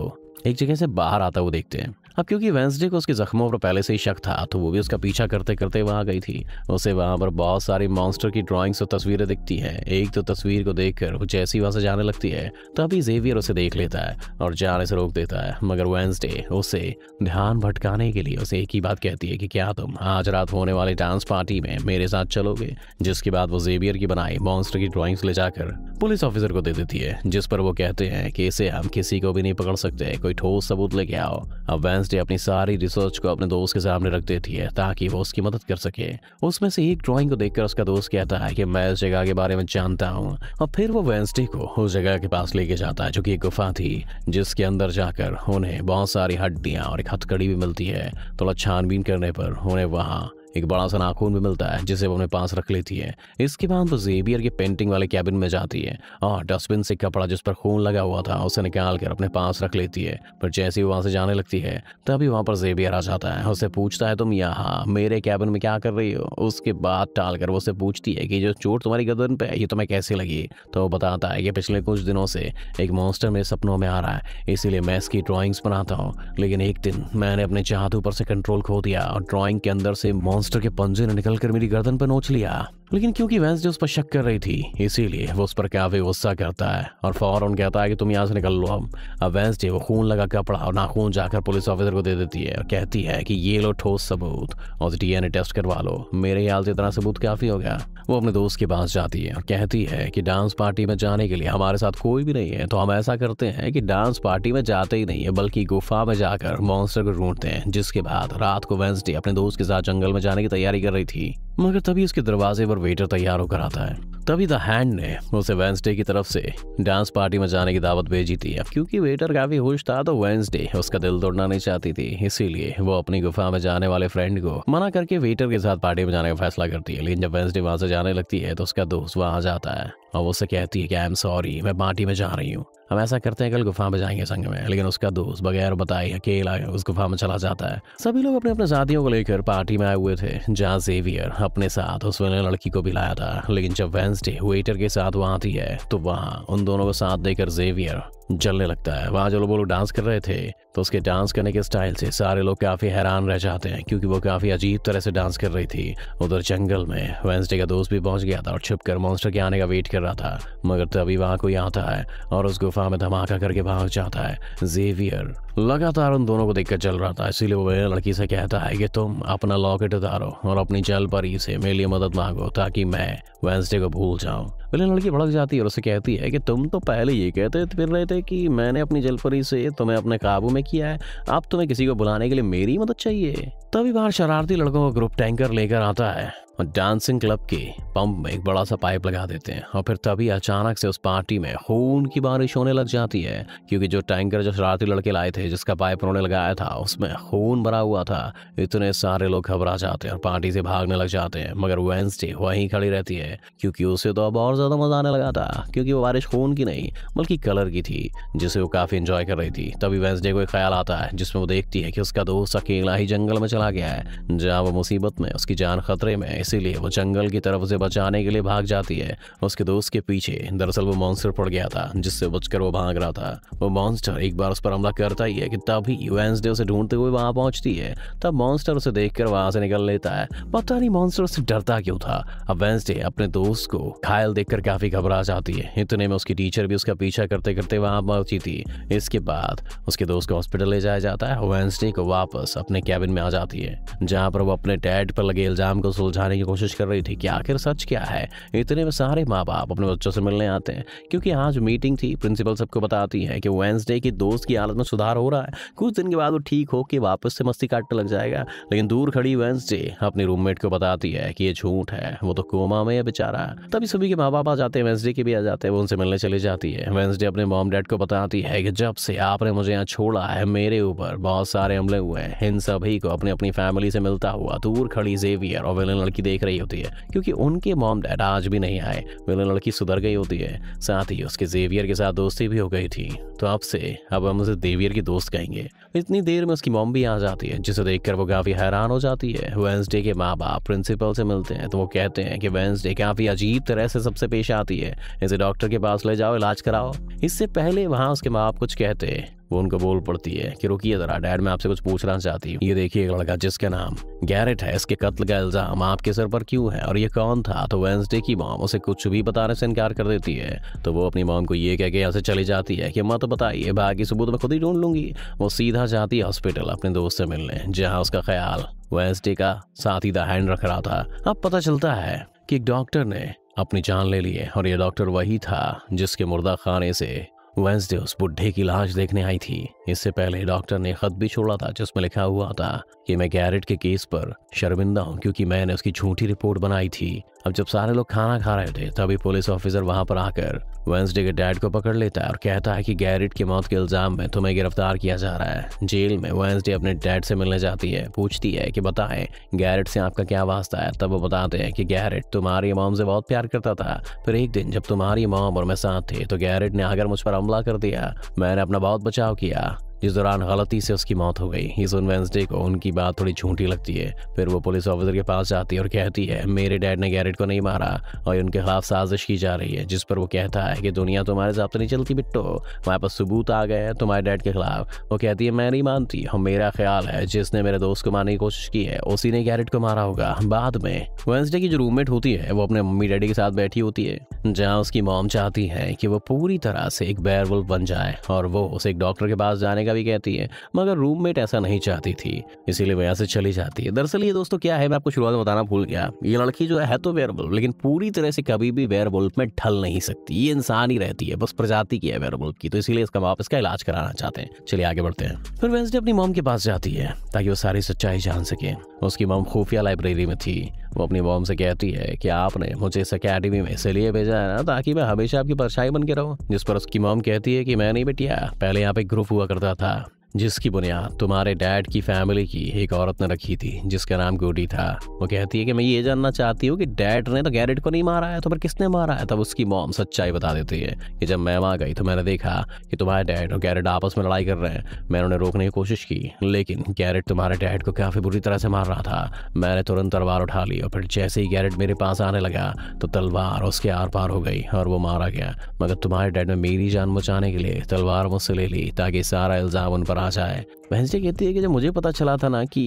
एक जगह से बाहर आता हुआ देखते हैं अब क्योंकि वेंसडे को उसके जख्मों पर पहले से ही शक था तो वो भी उसका पीछा करते करते वहाँ गई थी उसे वहाँ पर बहुत सारी मॉन्स्टर की ड्राइंग्स और तस्वीरें दिखती हैं एक तो तस्वीर को देख कर वो जैसी वहाँ से जाने लगती है तभी जेवियर उसे देख लेता है और जाने से रोक देता है मगर वेंसडे उसे ध्यान भटकाने के लिए उसे एक ही बात कहती है कि क्या तुम आज रात होने वाले डांस पार्टी में मेरे साथ चलोगे जिसके बाद वो जेवियर की बनाई मॉन्स्टर की ड्राइंग्स ले जाकर पुलिस ऑफिसर को दे देती है जिस पर वो कहते हैं कि इसे हम किसी को भी नहीं पकड़ सकते कोई ठोस सबूत लेके आओ अब वेंस वेंसडे अपनी सारी रिसर्च को अपने दोस्त के सामने रख देती है ताकि वो उसकी मदद कर सके उसमें से एक ड्रॉइंग को देखकर उसका दोस्त कहता है कि मैं इस जगह के बारे में जानता हूँ और फिर वो वेंसडे को उस जगह के पास लेके जाता है जो की एक गुफा थी जिसके अंदर जाकर उन्हें बहुत सारी हड्डियाँ और एक हथकड़ी भी मिलती है थोड़ा तो छानबीन करने पर उन्हें वहाँ एक बड़ा सा नाखून भी मिलता है जिसे वो अपने पास रख लेती है इसके बाद वो जेबियर के पेंटिंग वाले कैबिन में जाती है और डस्टबिन से कपड़ा जिस पर खून लगा हुआ था उसे निकाल कर अपने पास रख लेती है पर जैसे ही वहां से जाने लगती है तभी वहां पर जेबियर आ जाता है उसे पूछता है तुम यहाँ मेरे कैबिन में क्या कर रही हो उसके बाद टाल वो उसे पूछती है कि जो चोट तुम्हारी गर्दन पे है ये तुम्हें कैसे लगी तो वो बताता है कि पिछले कुछ दिनों से एक मॉन्स्टर मेरे सपनों में आ रहा है इसीलिए मैं इसकी ड्रॉइंग्स बनाता हूँ लेकिन एक दिन मैंने अपने चाहत ऊपर से कंट्रोल खो दिया और ड्रॉइंग के अंदर से मॉन्स्टर मॉन्स्टर के पंजे ने निकलकर मेरी गर्दन पर नोच लिया लेकिन क्योंकि वेंसडे उस पर शक कर रही थी इसीलिए वो उस पर काफ़ी गुस्सा करता है और फौरन कहता है कि तुम यहाँ से निकल लो हम अब वेंसडे वो खून लगा कपड़ा और नाखून जाकर पुलिस ऑफिसर को दे देती है और कहती है कि ये लो ठोस सबूत और डीएनए टेस्ट करवा लो मेरे ख्याल से इतना सबूत काफ़ी हो गया वो अपने दोस्त के पास जाती है और कहती है कि डांस पार्टी में जाने के लिए हमारे साथ कोई भी नहीं है तो हम ऐसा करते हैं कि डांस पार्टी में जाते ही नहीं है बल्कि गुफा में जाकर मॉन्स्टर को ढूंढते हैं जिसके बाद रात को वेंसडे अपने दोस्त के साथ जंगल में जाने की तैयारी कर रही थी मगर तभी उसके दरवाजे पर वेटर तैयार होकर आता है तभी द हैंड ने उसे वेंसडे की तरफ से डांस पार्टी में जाने की दावत भेजी थी अब क्योंकि वेटर काफी होश था तो वेंसडे उसका दिल तोड़ना नहीं चाहती थी इसीलिए वो अपनी गुफा में जाने वाले फ्रेंड को मना करके वेटर के साथ पार्टी में जाने का फैसला करती है लेकिन जब वेंसडे वहां से जाने लगती है तो उसका दोस्त वहां जाता है और वो उससे कहती है कि आई एम सॉरी मैं पार्टी में जा रही हूँ हम ऐसा करते हैं कल गुफा में जाएंगे संग में लेकिन उसका दोस्त बगैर बताए अकेला उस गुफा में चला जाता है सभी लोग अपने अपने साथियों को लेकर पार्टी में आए हुए थे जहाँ जेवियर अपने साथ उस लड़की को भी लाया था लेकिन जब वेंसडे वेटर के साथ वहाँ आती है तो वहाँ उन दोनों को साथ देकर जेवियर जलने लगता है वहाँ जो लोग डांस कर रहे थे तो उसके डांस करने के स्टाइल से सारे लोग काफी हैरान रह जाते हैं क्योंकि वो काफी अजीब तरह से डांस कर रही थी उधर जंगल में वेंसडे का दोस्त भी पहुंच गया था और छुप कर मॉन्स्टर के आने का वेट कर रहा था मगर तभी वहाँ कोई आता है और उस गुफा में धमाका करके भाग जाता है जेवियर लगातार उन दोनों को देखकर चल रहा था इसीलिए वो लड़की से कहता है कि तुम अपना लॉकेट उतारो और अपनी चल परी से मेरे लिए मदद मांगो ताकि मैं वेंसडे को भूल जाऊं पहले लड़की भड़क जाती है और उसे कहती है कि तुम तो पहले ये कहते फिर रहे थे कि मैंने अपनी जलपरी से तुम्हें अपने काबू में किया है अब तुम्हें किसी को बुलाने के लिए मेरी मदद चाहिए तभी बाहर शरारती लड़कों का ग्रुप टैंकर लेकर आता है और डांसिंग क्लब के पंप में एक बड़ा सा पाइप लगा देते हैं और फिर तभी अचानक से उस पार्टी में खून की बारिश होने लग जाती है क्योंकि जो टैंकर जो शरारती लड़के लाए थे जिसका पाइप उन्होंने लगाया था उसमें खून भरा हुआ था इतने सारे लोग घबरा जाते हैं और पार्टी से भागने लग जाते हैं मगर वेंसडे वहीं खड़ी रहती है क्योंकि उसे तो अब और ज्यादा मजा आने लगा था क्योंकि वो बारिश खून की नहीं बल्कि कलर की थी जिसे वो काफी इंजॉय कर रही थी तभी वेंसडे को एक ख्याल आता है जिसमें वो देखती है कि उसका दोस्त अकेला ही जंगल में चला चला गया है जहाँ वो मुसीबत में उसकी जान खतरे में इसीलिए वो जंगल की तरफ उसे बचाने के लिए भाग जाती है उसके दोस्त के पीछे दरअसल वो मॉन्स्टर पड़ गया था जिससे बचकर वो भाग रहा था वो मॉन्स्टर एक बार उस पर हमला करता ही है कि तभी वेंसडे उसे ढूंढते हुए वहां पहुंचती है तब मॉन्स्टर उसे देख कर वहां से निकल लेता है पता नहीं मॉन्स्टर उससे डरता क्यों था अब वेंसडे अपने दोस्त को घायल देखकर काफी घबरा जाती है इतने में उसकी टीचर भी उसका पीछा करते करते वहां पहुंची थी इसके बाद उसके दोस्त को हॉस्पिटल ले जाया जाता है वेंसडे को वापस अपने कैबिन में आ जाती जाती है जहाँ पर वो अपने डैड पर लगे इल्जाम को सुलझाने की कोशिश कर रही थी कि आखिर सच क्या है इतने में सारे माँ बाप अपने बच्चों से मिलने आते हैं क्योंकि आज मीटिंग थी प्रिंसिपल सबको बताती है कि वेंसडे की दोस्त की हालत में सुधार हो रहा है कुछ दिन के बाद वो ठीक हो के वापस से मस्ती काटने लग जाएगा लेकिन दूर खड़ी वेंसडे अपने रूममेट को बताती है कि ये झूठ है वो तो कोमा में है बेचारा तभी सभी के माँ बाप आ जाते हैं वेंसडे के भी आ जाते हैं वो उनसे मिलने चली जाती है वेंसडे अपने मॉम डैड को बताती है कि जब से आपने मुझे यहाँ छोड़ा है मेरे ऊपर बहुत सारे हमले हुए हैं इन सभी को अपने अपने अपनी फैमिली से मिलता हुआ दूर खड़ी जेवियर और विलन लड़की देख रही होती है क्योंकि उनके मॉम डैड आज भी नहीं आए विलन लड़की सुधर गई होती है साथ ही उसके जेवियर के साथ दोस्ती भी हो गई थी तो अब से अब हम उसे देवियर की दोस्त कहेंगे इतनी देर में उसकी मॉम भी आ जाती है जिसे देखकर वो काफ़ी हैरान हो जाती है वेंसडे के माँ बाप प्रिंसिपल से मिलते हैं तो वो कहते हैं कि वेंसडे काफ़ी अजीब तरह से सबसे पेश आती है इसे डॉक्टर के पास ले जाओ इलाज कराओ इससे पहले वहाँ उसके माँ बाप कुछ कहते वो उनको बोल पड़ती है कि रुकिए ज़रा डैड मैं आपसे कुछ पूछना चाहती हूँ ये देखिए एक लड़का जिसका नाम गैरेट है इसके कत्ल का इल्ज़ाम आपके सर पर क्यों है और ये कौन था तो वेंसडे की मॉम उसे कुछ भी बताने से इनकार कर देती है तो वो अपनी मॉम को ये कह के यहाँ से चली जाती है कि मत तो बताइए बाकी सबूत मैं खुद ही ढूंढ लूंगी वो सीधा जाती है हॉस्पिटल अपने दोस्त से मिलने जहाँ उसका ख्याल वेंसडे का साथ ही हैंड रख रहा था अब पता चलता है कि एक डॉक्टर ने अपनी जान ले ली है और ये डॉक्टर वही था जिसके मुर्दा खाने से वेंसडे उस बुढ़े की लाश देखने आई थी इससे पहले डॉक्टर ने खत भी छोड़ा था जिसमें लिखा हुआ था कि मैं गैरेट के केस पर शर्मिंदा हूँ क्योंकि मैंने उसकी झूठी रिपोर्ट बनाई थी अब जब सारे लोग खाना खा रहे थे तभी पुलिस ऑफिसर वहां पर आकर वेंसडे के डैड को पकड़ लेता है और कहता है कि गैरिट की मौत के इल्जाम में तुम्हें गिरफ्तार किया जा रहा है जेल में वेंसडे अपने डैड से मिलने जाती है पूछती है कि बताए गैरिट से आपका क्या वास्ता है तब वो बताते हैं कि गैरिट तुम्हारी मोम से बहुत प्यार करता था फिर एक दिन जब तुम्हारी मोम और मैं साथ थे तो गैरिट ने आकर मुझ पर हमला कर दिया मैंने अपना बहुत बचाव किया जिस दौरान गलती से उसकी मौत हो गई इस उन वेंसडे को उनकी बात थोड़ी झूठी लगती है फिर वो पुलिस ऑफिसर के पास जाती है और कहती है मेरे डैड ने गैरेट को नहीं मारा और उनके खिलाफ साजिश की जा रही है जिस पर वो कहता है कि दुनिया तुम्हारे हिसाब से नहीं चलती बिट्टो हमारे पास सबूत आ गए हैं तुम्हारे डैड के खिलाफ वो कहती है मैं नहीं मानती और मेरा ख्याल है जिसने मेरे दोस्त को मारने की कोशिश की है उसी ने गैरेट को मारा होगा बाद में वेंसडे की जो रूममेट होती है वो अपने मम्मी डैडी के साथ बैठी होती है जहाँ उसकी मोम चाहती है कि वो पूरी तरह से एक बैरवुल्फ बन जाए और वो उसे एक डॉक्टर के पास जाने का भी कहती है मगर रूममेट ऐसा नहीं चाहती थी इसीलिए वह से चली जाती है दरअसल ये दोस्तों क्या है मैं आपको शुरुआत बताना भूल गया ये लड़की जो है तो वेयरबुल लेकिन पूरी तरह से कभी भी वेयरबुल में ढल नहीं सकती ये इंसान ही रहती है बस प्रजाति की है वेयरबुल की तो इसीलिए इसका बाप इसका इलाज कराना चाहते हैं चलिए आगे बढ़ते हैं फिर वेंसडे अपनी मोम के पास जाती है ताकि वो सारी सच्चाई जान सके उसकी मोम खुफिया लाइब्रेरी में थी वो अपनी मॉम से कहती है कि आपने मुझे इस अकेडमी में इसलिए भेजा है ना ताकि मैं हमेशा आपकी परछाई बन के रहूँ जिस पर उसकी मॉम कहती है कि मैं नहीं बेटिया पहले यहाँ पे ग्रुप हुआ करता था जिसकी बुनियाद तुम्हारे डैड की फैमिली की एक औरत ने रखी थी जिसका नाम गोडी था वो कहती है कि मैं ये जानना चाहती हूँ कि डैड ने तो गैरेट को नहीं मारा है तो फिर किसने मारा है तब उसकी मॉम सच्चाई बता देती है कि जब मैं वहाँ गई तो मैंने देखा कि तुम्हारे डैड और गैरेट आपस में लड़ाई कर रहे हैं मैंने उन्हें रोकने की कोशिश की लेकिन गैरेट तुम्हारे डैड को काफ़ी बुरी तरह से मार रहा था मैंने तुरंत तलवार उठा ली और फिर जैसे ही गैरेट मेरे पास आने लगा तो तलवार उसके आर पार हो गई और वो मारा गया मगर तुम्हारे डैड ने मेरी जान बचाने के लिए तलवार मुझसे ले ली ताकि सारा इल्ज़ाम उन पर आ जाए वेंसडे कहती है कि जब मुझे पता चला था ना कि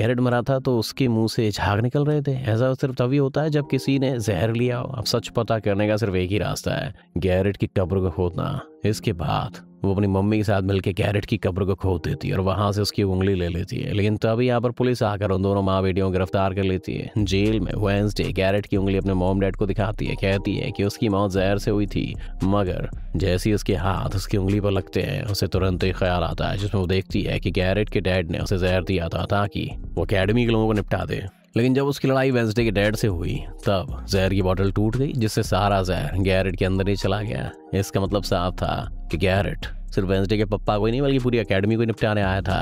गैरेट मरा था तो उसके मुंह से झाग निकल रहे थे ऐसा सिर्फ तभी होता है जब किसी ने जहर लिया हो अब सच पता करने का सिर्फ एक ही रास्ता है गैरेट की कब्र को खोदना इसके बाद वो अपनी मम्मी के साथ मिलकर कैरेट की कब्र को खोद देती है और वहाँ से उसकी उंगली ले लेती है लेकिन तभी यहाँ पर पुलिस आकर उन दोनों माँ बेटियों को गिरफ्तार कर लेती है जेल में वेंसडे कैरेट की उंगली अपने मोम डैड को दिखाती है कहती है कि उसकी मौत जहर से हुई थी मगर जैसे ही उसके हाथ उसकी उंगली पर लगते हैं उसे तुरंत ही ख्याल आता है जिसमें वो देखती है कि कैरेट के डैड ने उसे जहर दिया था ताकि वो अकेडमी के लोगों को निपटा दे लेकिन जब उसकी लड़ाई वेंसडे के डैड से हुई तब जहर की बोतल टूट गई जिससे सारा जहर गैरेट के अंदर ही चला गया इसका मतलब साफ था कि गैरेट सिर्फ वेंसडे के पप्पा को ही नहीं बल्कि पूरी अकेडमी को निपटाने आया था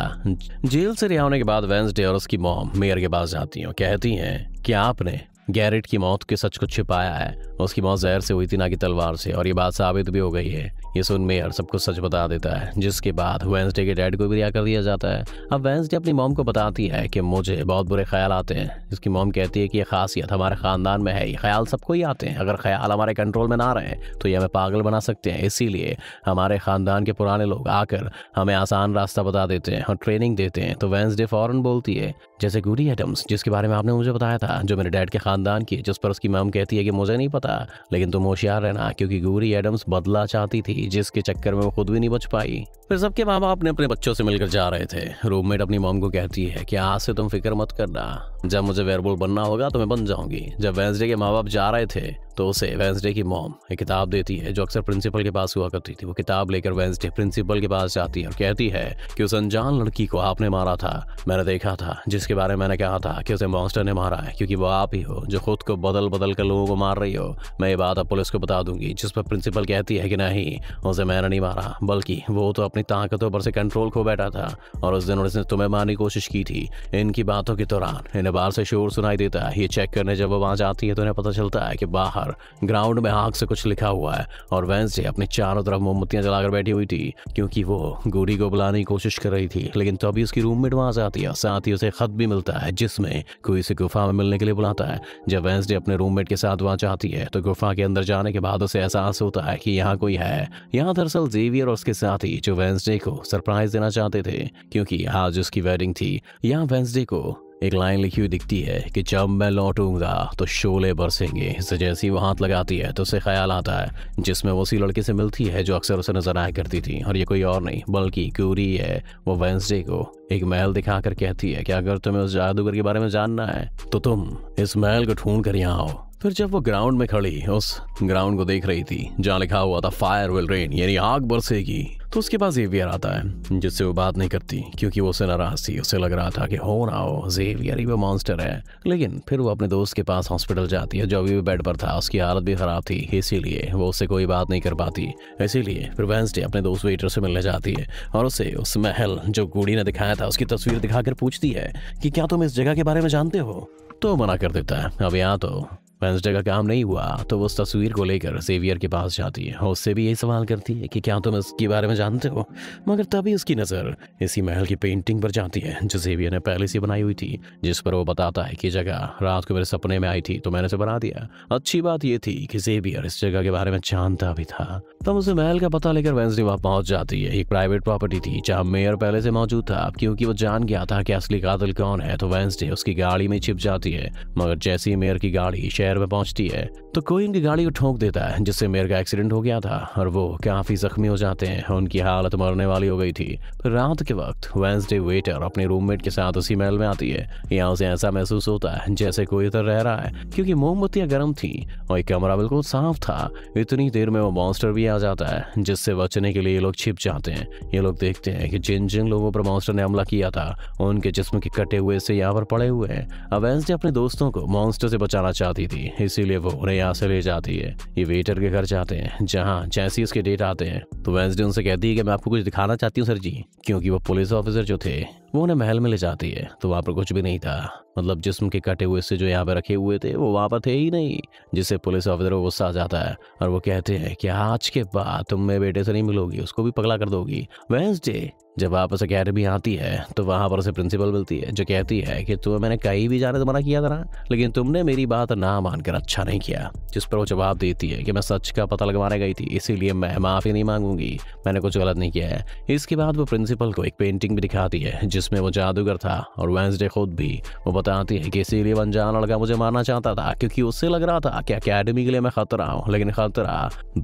जेल से रिहा होने के बाद वेंसडे और उसकी मॉम मेयर के पास जाती हैं कहती हैं कि आपने गैरेट की मौत के सच को छिपाया है उसकी मौत जहर से हुई थी ना कि तलवार से और ये बात साबित भी हो गई है ये सुन मेयर सब कुछ सच बता देता है जिसके बाद वेंसडे के डैड को भी रिहा कर दिया जाता है अब वेंसडे अपनी मोम को बताती है कि मुझे बहुत बुरे ख्याल आते हैं इसकी मोम कहती है कि ये खासियत हमारे ख़ानदान में है ये ख्याल सबको ही आते हैं अगर ख्याल हमारे कंट्रोल में ना रहे तो ये हमें पागल बना सकते हैं इसीलिए हमारे ख़ानदान के पुराने लोग आकर हमें आसान रास्ता बता देते हैं और ट्रेनिंग देते हैं तो वेंसडे फ़ौरन बोलती है जैसे गुडी एडम्स जिसके बारे में आपने मुझे बताया था जो मेरे डैड के ख़ानदान की जिस पर उसकी मोम कहती है कि मुझे नहीं पता था लेकिन तुम होशियार रहना क्योंकि गूरी एडम्स बदला चाहती थी जिसके चक्कर में वो खुद भी नहीं बच पाई फिर सबके माँ बाप ने अपने बच्चों से मिलकर जा रहे थे रूममेट अपनी मोम को कहती है कि आज से तुम फिक्र मत करना जब मुझे वेयरबुल बनना होगा तो मैं बन जाऊंगी जब वेंसडे के माँ बाप जा रहे थे तो उसे वेंसडे की मॉम एक किताब देती है जो अक्सर प्रिंसिपल के पास हुआ करती थी वो किताब लेकर वेंसडे प्रिंसिपल के पास जाती है और कहती है कि उस अनजान लड़की को आपने मारा था मैंने देखा था जिसके बारे में मैंने कहा था कि उसे मॉन्स्टर ने मारा है क्योंकि वो आप ही हो जो खुद को बदल बदल कर लोगों को मार रही हो मैं ये बात अब पुलिस को बता दूंगी जिस पर प्रिंसिपल कहती है कि नहीं उसे मैंने नहीं मारा बल्कि वो तो अपनी ताकतों पर से कंट्रोल खो बैठा था और उस दिन उसने तुम्हें मारने की कोशिश की थी इनकी बातों के दौरान इन्हें बाहर से शोर सुनाई देता है ये चेक करने जब वो वहां जाती है तो उन्हें पता चलता है कि बाहर ग्राउंड में आग से कुछ लिखा हुआ है और वेंसडे अपने चारों तरफ मोमबत्तियां जलाकर बैठी हुई थी क्योंकि वो गुड़ी को बुलाने की कोशिश कर रही थी लेकिन तभी उसकी रूममेट वहां से आती है साथ ही उसे खत भी मिलता है जिसमें कोई इसे गुफा में मिलने के लिए बुलाता है जब वेंसडे अपने रूममेट के साथ वहां जाती है तो गुफा के अंदर जाने के बाद उसे एहसास होता है कि यहाँ कोई है यहाँ दरअसल जेवियर और उसके साथी जो वेंसडे को सरप्राइज देना चाहते थे क्योंकि आज उसकी वेडिंग थी यहाँ वेंसडे को एक लाइन लिखी हुई दिखती है कि जब मैं लौटूंगा तो शोले बरसेंगे इसे जैसी वो हाथ लगाती है तो उसे ख्याल आता है जिसमें वो उसी लड़के से मिलती है जो अक्सर उसे नजर आया करती थी और ये कोई और नहीं बल्कि क्यूरी है वो वेंसडे को एक महल दिखाकर कहती है कि अगर तुम्हें उस जादूगर के बारे में जानना है तो तुम इस महल को ढूंढ कर यहाँ आओ फिर जब वो ग्राउंड में खड़ी उस ग्राउंड को देख रही थी जहाँ लिखा हुआ था फायर विल रेन यानी आग बरसेगी तो उसके पास जेवियर आता है जिससे वो बात नहीं करती क्योंकि वो उसे नाराज थी उसे लग रहा था कि हो ना हो जेवियर ही वो मॉन्स्टर है लेकिन फिर वो अपने दोस्त के पास हॉस्पिटल जाती है जो अभी भी बेड पर था उसकी हालत भी खराब थी इसीलिए वो उससे कोई बात नहीं कर पाती इसीलिए फिर वेंसडे अपने दोस्त वेटर से मिलने जाती है और उसे उस महल जो गुड़ी ने दिखाया था उसकी तस्वीर दिखाकर पूछती है कि क्या तुम इस जगह के बारे में जानते हो तो मना कर देता है अब यहाँ तो वेंसडे का काम नहीं हुआ तो वो उस तस्वीर को लेकर सेवियर के पास जाती है उससे भी यही सवाल करती है कि क्या तुम इसके बारे में जानते हो मगर तभी उसकी नज़र इसी महल की पेंटिंग पर जाती है जो सेवियर ने पहले से बनाई हुई थी जिस पर वो बताता है कि जगह रात को मेरे सपने में आई थी तो मैंने उसे बना दिया अच्छी बात यह थी कि सेवियर इस जगह के बारे में जानता भी था तब उसे महल का पता लेकर वेंसडे वहां पहुंच जाती है एक प्राइवेट प्रॉपर्टी थी जहां मेयर पहले से मौजूद था क्योंकि वो जान गया था कि असली कातिल कौन है तो वेंसडे उसकी गाड़ी में छिप जाती है मगर जैसे ही मेयर की गाड़ी शहर शहर में पहुंचती है तो कोई उनकी गाड़ी को ठोंक देता है जिससे मेयर का एक्सीडेंट हो गया था और वो काफी जख्मी हो जाते हैं उनकी हालत मरने वाली हो गई थी रात के वक्त वेंसडे वेटर अपने रूममेट के साथ उसी महल में आती है यहाँ उसे ऐसा महसूस होता है जैसे कोई इधर रह रहा है क्योंकि मोमबत्तियां गर्म थी और एक कमरा बिल्कुल साफ था इतनी देर में वो मॉन्स्टर भी आ जाता है जिससे बचने के लिए ये लोग छिप जाते हैं ये लोग देखते हैं कि जिन जिन लोगों पर मॉन्स्टर ने हमला किया था उनके जिसम के कटे हुए से यहाँ पर पड़े हुए हैं अब वेंसडे अपने दोस्तों को मॉन्स्टर से बचाना चाहती थी थी इसीलिए वो उन्हें यहाँ से ले जाती है ये वेटर के घर जाते हैं जहाँ जैसे उसके डेट आते हैं तो वेंसडे उनसे कहती है कि मैं आपको कुछ दिखाना चाहती हूँ सर जी क्योंकि वो पुलिस ऑफिसर जो थे वो उन्हें महल में ले जाती है तो वहां पर कुछ भी नहीं था मतलब जिस्म के कटे हुए से जो यहाँ पे रखे हुए थे वो वहां पर थे ही नहीं जिससे पुलिस ऑफिसर को गुस्सा आ जाता है और वो कहते हैं कि आज के बाद तुम मेरे बेटे से नहीं मिलोगी उसको भी पगला कर दोगी वेंसडे जब वापस अकेडमी आती है तो वहां पर उसे प्रिंसिपल मिलती है जो कहती है कि तुम्हें मैंने कहीं भी जाने से मना किया था ना लेकिन तुमने मेरी बात ना मानकर अच्छा नहीं किया जिस पर वो जवाब देती है कि मैं सच का पता लगवाने गई थी इसीलिए मैं माफ़ी नहीं मांगूंगी मैंने कुछ गलत नहीं किया है इसके बाद वो प्रिंसिपल को एक पेंटिंग भी दिखाती है जिस जिसमें वो जादूगर था और वेंसडे खुद भी वो बताती है कि इसीलिए अनजान लड़का मुझे मारना चाहता था क्योंकि उससे लग रहा था कि अकेडमी के लिए मैं खतरा हूँ लेकिन खतरा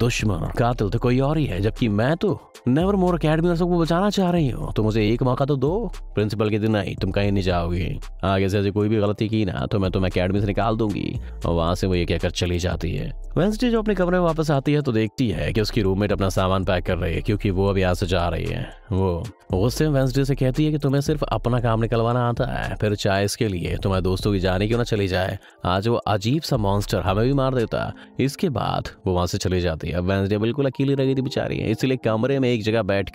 दुश्मन कातिल तो कोई और ही है जबकि मैं तो नेवर मोर अकेडमी और सबको बचाना चाह रही हूँ तो मुझे एक मौका तो दो प्रिंसिपल के दिन नहीं तुम कहीं नहीं जाओगी आगे से ऐसी कोई भी गलती की ना तो मैं तुम्हें अकेडमी से निकाल दूंगी और वहां से वो ये कहकर चली जाती है वेंसडे जो अपने कमरे में वापस आती है तो देखती है कि उसकी रूममेट अपना सामान पैक कर रही है क्योंकि वो अभी यहाँ से जा रही है वो गुस्से में वेंसडे से कहती है कि तुम्हें सिर्फ अपना काम निकलवाना आता है फिर चाहे इसके लिए तुम्हारे दोस्तों की जाने क्यों ना चली जाए आज वो अजीब सा मॉन्स्टर हमें भी मार देता इसके बाद वो वहां से चली जाती अब वेंसडे बिल्कुल अकेली रह गई थी बेचारी इसलिए कमरे में एक जगह बैठ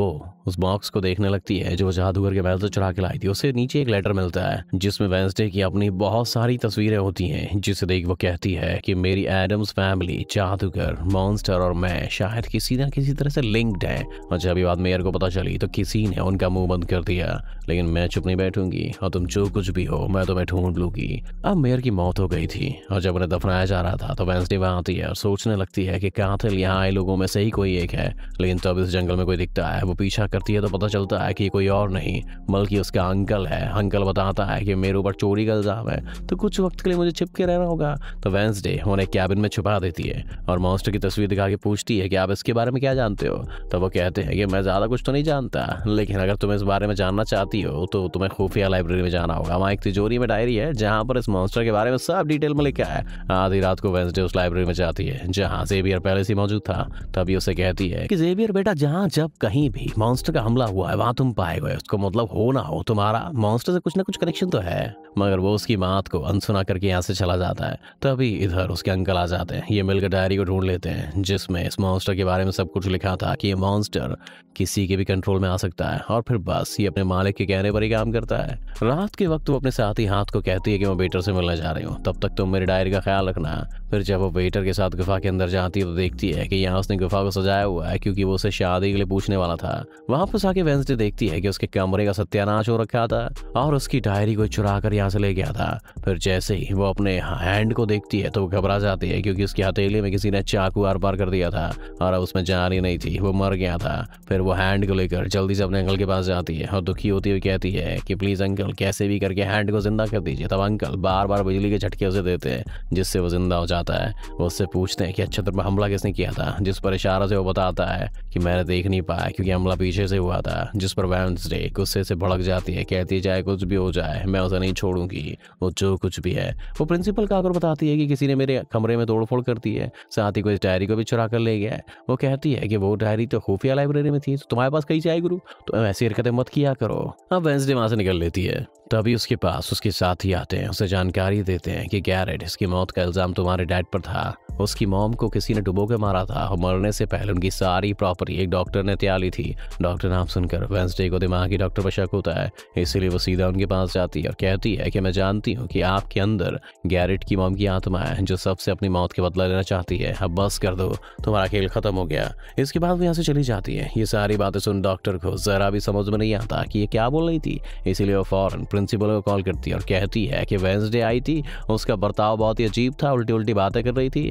वो उस बॉक्स को देखने लगती है जो जादूगर के महल से चढ़ा के लाई थी उसे नीचे एक लेटर मिलता है जिसमें वेंसडे की अपनी बहुत सारी तस्वीरें होती हैं जिसे देख वो कहती है कि मेरी एडम्स फैमिली जादूगर मॉन्स्टर और मैं शायद किसी ना किसी तरह से लिंक्ड है और जब ये बात मेयर को पता चली तो किसी ने उनका मुंह बंद कर दिया गया लेकिन मैं चुप नहीं बैठूंगी और तुम जो कुछ भी हो मैं तुम्हें ढूंढ लूंगी अब मेयर की मौत हो गई थी और जब उन्हें दफनाया जा रहा था तो वेंसडे वहां आती है और सोचने लगती है कि कातिल यहाँ आए लोगों में से ही कोई एक है लेकिन तब इस जंगल में कोई दिखता है वो पीछा करती है तो पता चलता है कि कोई और नहीं बल्कि उसका अंकल है अंकल बताता है कि मेरे ऊपर चोरी का इल्ज़ाम है तो कुछ वक्त के लिए मुझे छिपके रहना होगा तो वेंसडे उन्हें कैबिन में छुपा देती है और मॉन्स्टर की तस्वीर दिखा के पूछती है कि आप इसके बारे में क्या जानते हो तो वो कहते हैं कि मैं ज़्यादा कुछ तो नहीं जानता लेकिन अगर तुम इस बारे में जान जानना चाहती हो तो तुम्हें खुफिया लाइब्रेरी में जाना होगा वहाँ एक तिजोरी में डायरी है जहाँ पर इस मॉन्स्टर के बारे में सब डिटेल में लिखा है आधी रात को वेंसडे उस लाइब्रेरी में जाती है जहाँ जेबियर पहले से मौजूद था तभी उसे कहती है कि जेबियर बेटा जहाँ जब कहीं भी मॉन्स्टर का हमला हुआ है वहाँ तुम पाए गए उसको मतलब हो ना हो तुम्हारा मॉन्स्टर से कुछ ना कुछ कनेक्शन तो है मगर वो उसकी बात को अनसुना करके यहाँ से चला जाता है तभी इधर उसके अंकल आ जाते हैं ये मिलकर डायरी को ढूंढ लेते हैं जिसमें इस मॉन्स्टर के बारे में सब कुछ लिखा था कि ये मॉन्स्टर किसी के भी कंट्रोल में आ सकता है और फिर बस ये अपने अपने मालिक के कहने पर ही काम करता है रात के वक्त वो अपने साथी हाथ को कहती है कि मैं वेटर से मिलने जा रही हूँ तब तक तुम तो मेरी डायरी का ख्याल रखना फिर जब वो वेटर के साथ गुफा के अंदर जाती है तो देखती है कि यहाँ उसने गुफा को सजाया हुआ है क्योंकि वो उसे शादी के लिए पूछने वाला था वापस आके वेंसडे देखती है कि उसके कमरे का सत्यानाश हो रखा था और उसकी डायरी को चुरा कर यहाँ से ले गया था फिर जैसे ही वो अपने हैंड को देखती है तो घबरा जाती है क्योंकि उसकी हथेली में किसी ने चाकू आर पार कर दिया था और उसमें जान ही नहीं थी वो मर गया था फिर वो हैंड को लेकर जल्दी से अपने अंकल के पास जाती है और दुखी होती हुई कहती है कि प्लीज़ अंकल कैसे भी करके हैंड को ज़िंदा कर दीजिए तब अंकल बार बार बिजली के झटके उसे देते हैं जिससे वो ज़िंदा हो जाता है वो उससे पूछते हैं कि अच्छा तुम हमला किसने किया था जिस पर इशारा से वो बताता है कि मैंने देख नहीं पाया क्योंकि हमला पीछे से हुआ था जिस पर वेंसडे गुस्से से भड़क जाती है कहती है चाहे कुछ भी हो जाए मैं उसे नहीं छोड़ूंगी वो जो कुछ भी है वो प्रिंसिपल का आकर बताती है कि किसी ने मेरे कमरे में तोड़फोड़ कर दी है साथ ही कोई डायरी को भी चुरा कर ले गया है वो कहती है कि वो डायरी तो खुफिया लाइब्रेरी में थी तो तुम्हारे पास कई चाहे गुरु तो ऐसी हरकतें मत किया करो अब वेंसडे वहां से निकल लेती है तभी उसके पास उसके साथ ही आते हैं उसे जानकारी देते हैं कि गैरेट इसकी मौत का इल्ज़ाम तुम्हारे डैड पर था उसकी मोम को किसी ने डुबो के मारा था और मरने से पहले उनकी सारी प्रॉपर्टी एक डॉक्टर ने त्याग ली थी डॉक्टर नाम सुनकर वेंसडे को दिमागी डॉक्टर पर शक होता है इसीलिए वो सीधा उनके पास जाती है और कहती है कि मैं जानती हूँ कि आपके अंदर गैरेट की मोम की आत्मा है जो सबसे अपनी मौत के बदला लेना चाहती है अब बस कर दो तुम्हारा खेल खत्म हो गया इसके बाद वो यहाँ से चली जाती है ये सारी बातें सुन डॉक्टर को जरा भी समझ में नहीं आता कि ये क्या बोल रही थी इसीलिए वो फॉरन प्रिंसिपल को कॉल करती है और कहती है कि वेंसडे आई थी उसका बर्ताव बहुत ही अजीब था उल्टी उल्टी बातें कर रही थी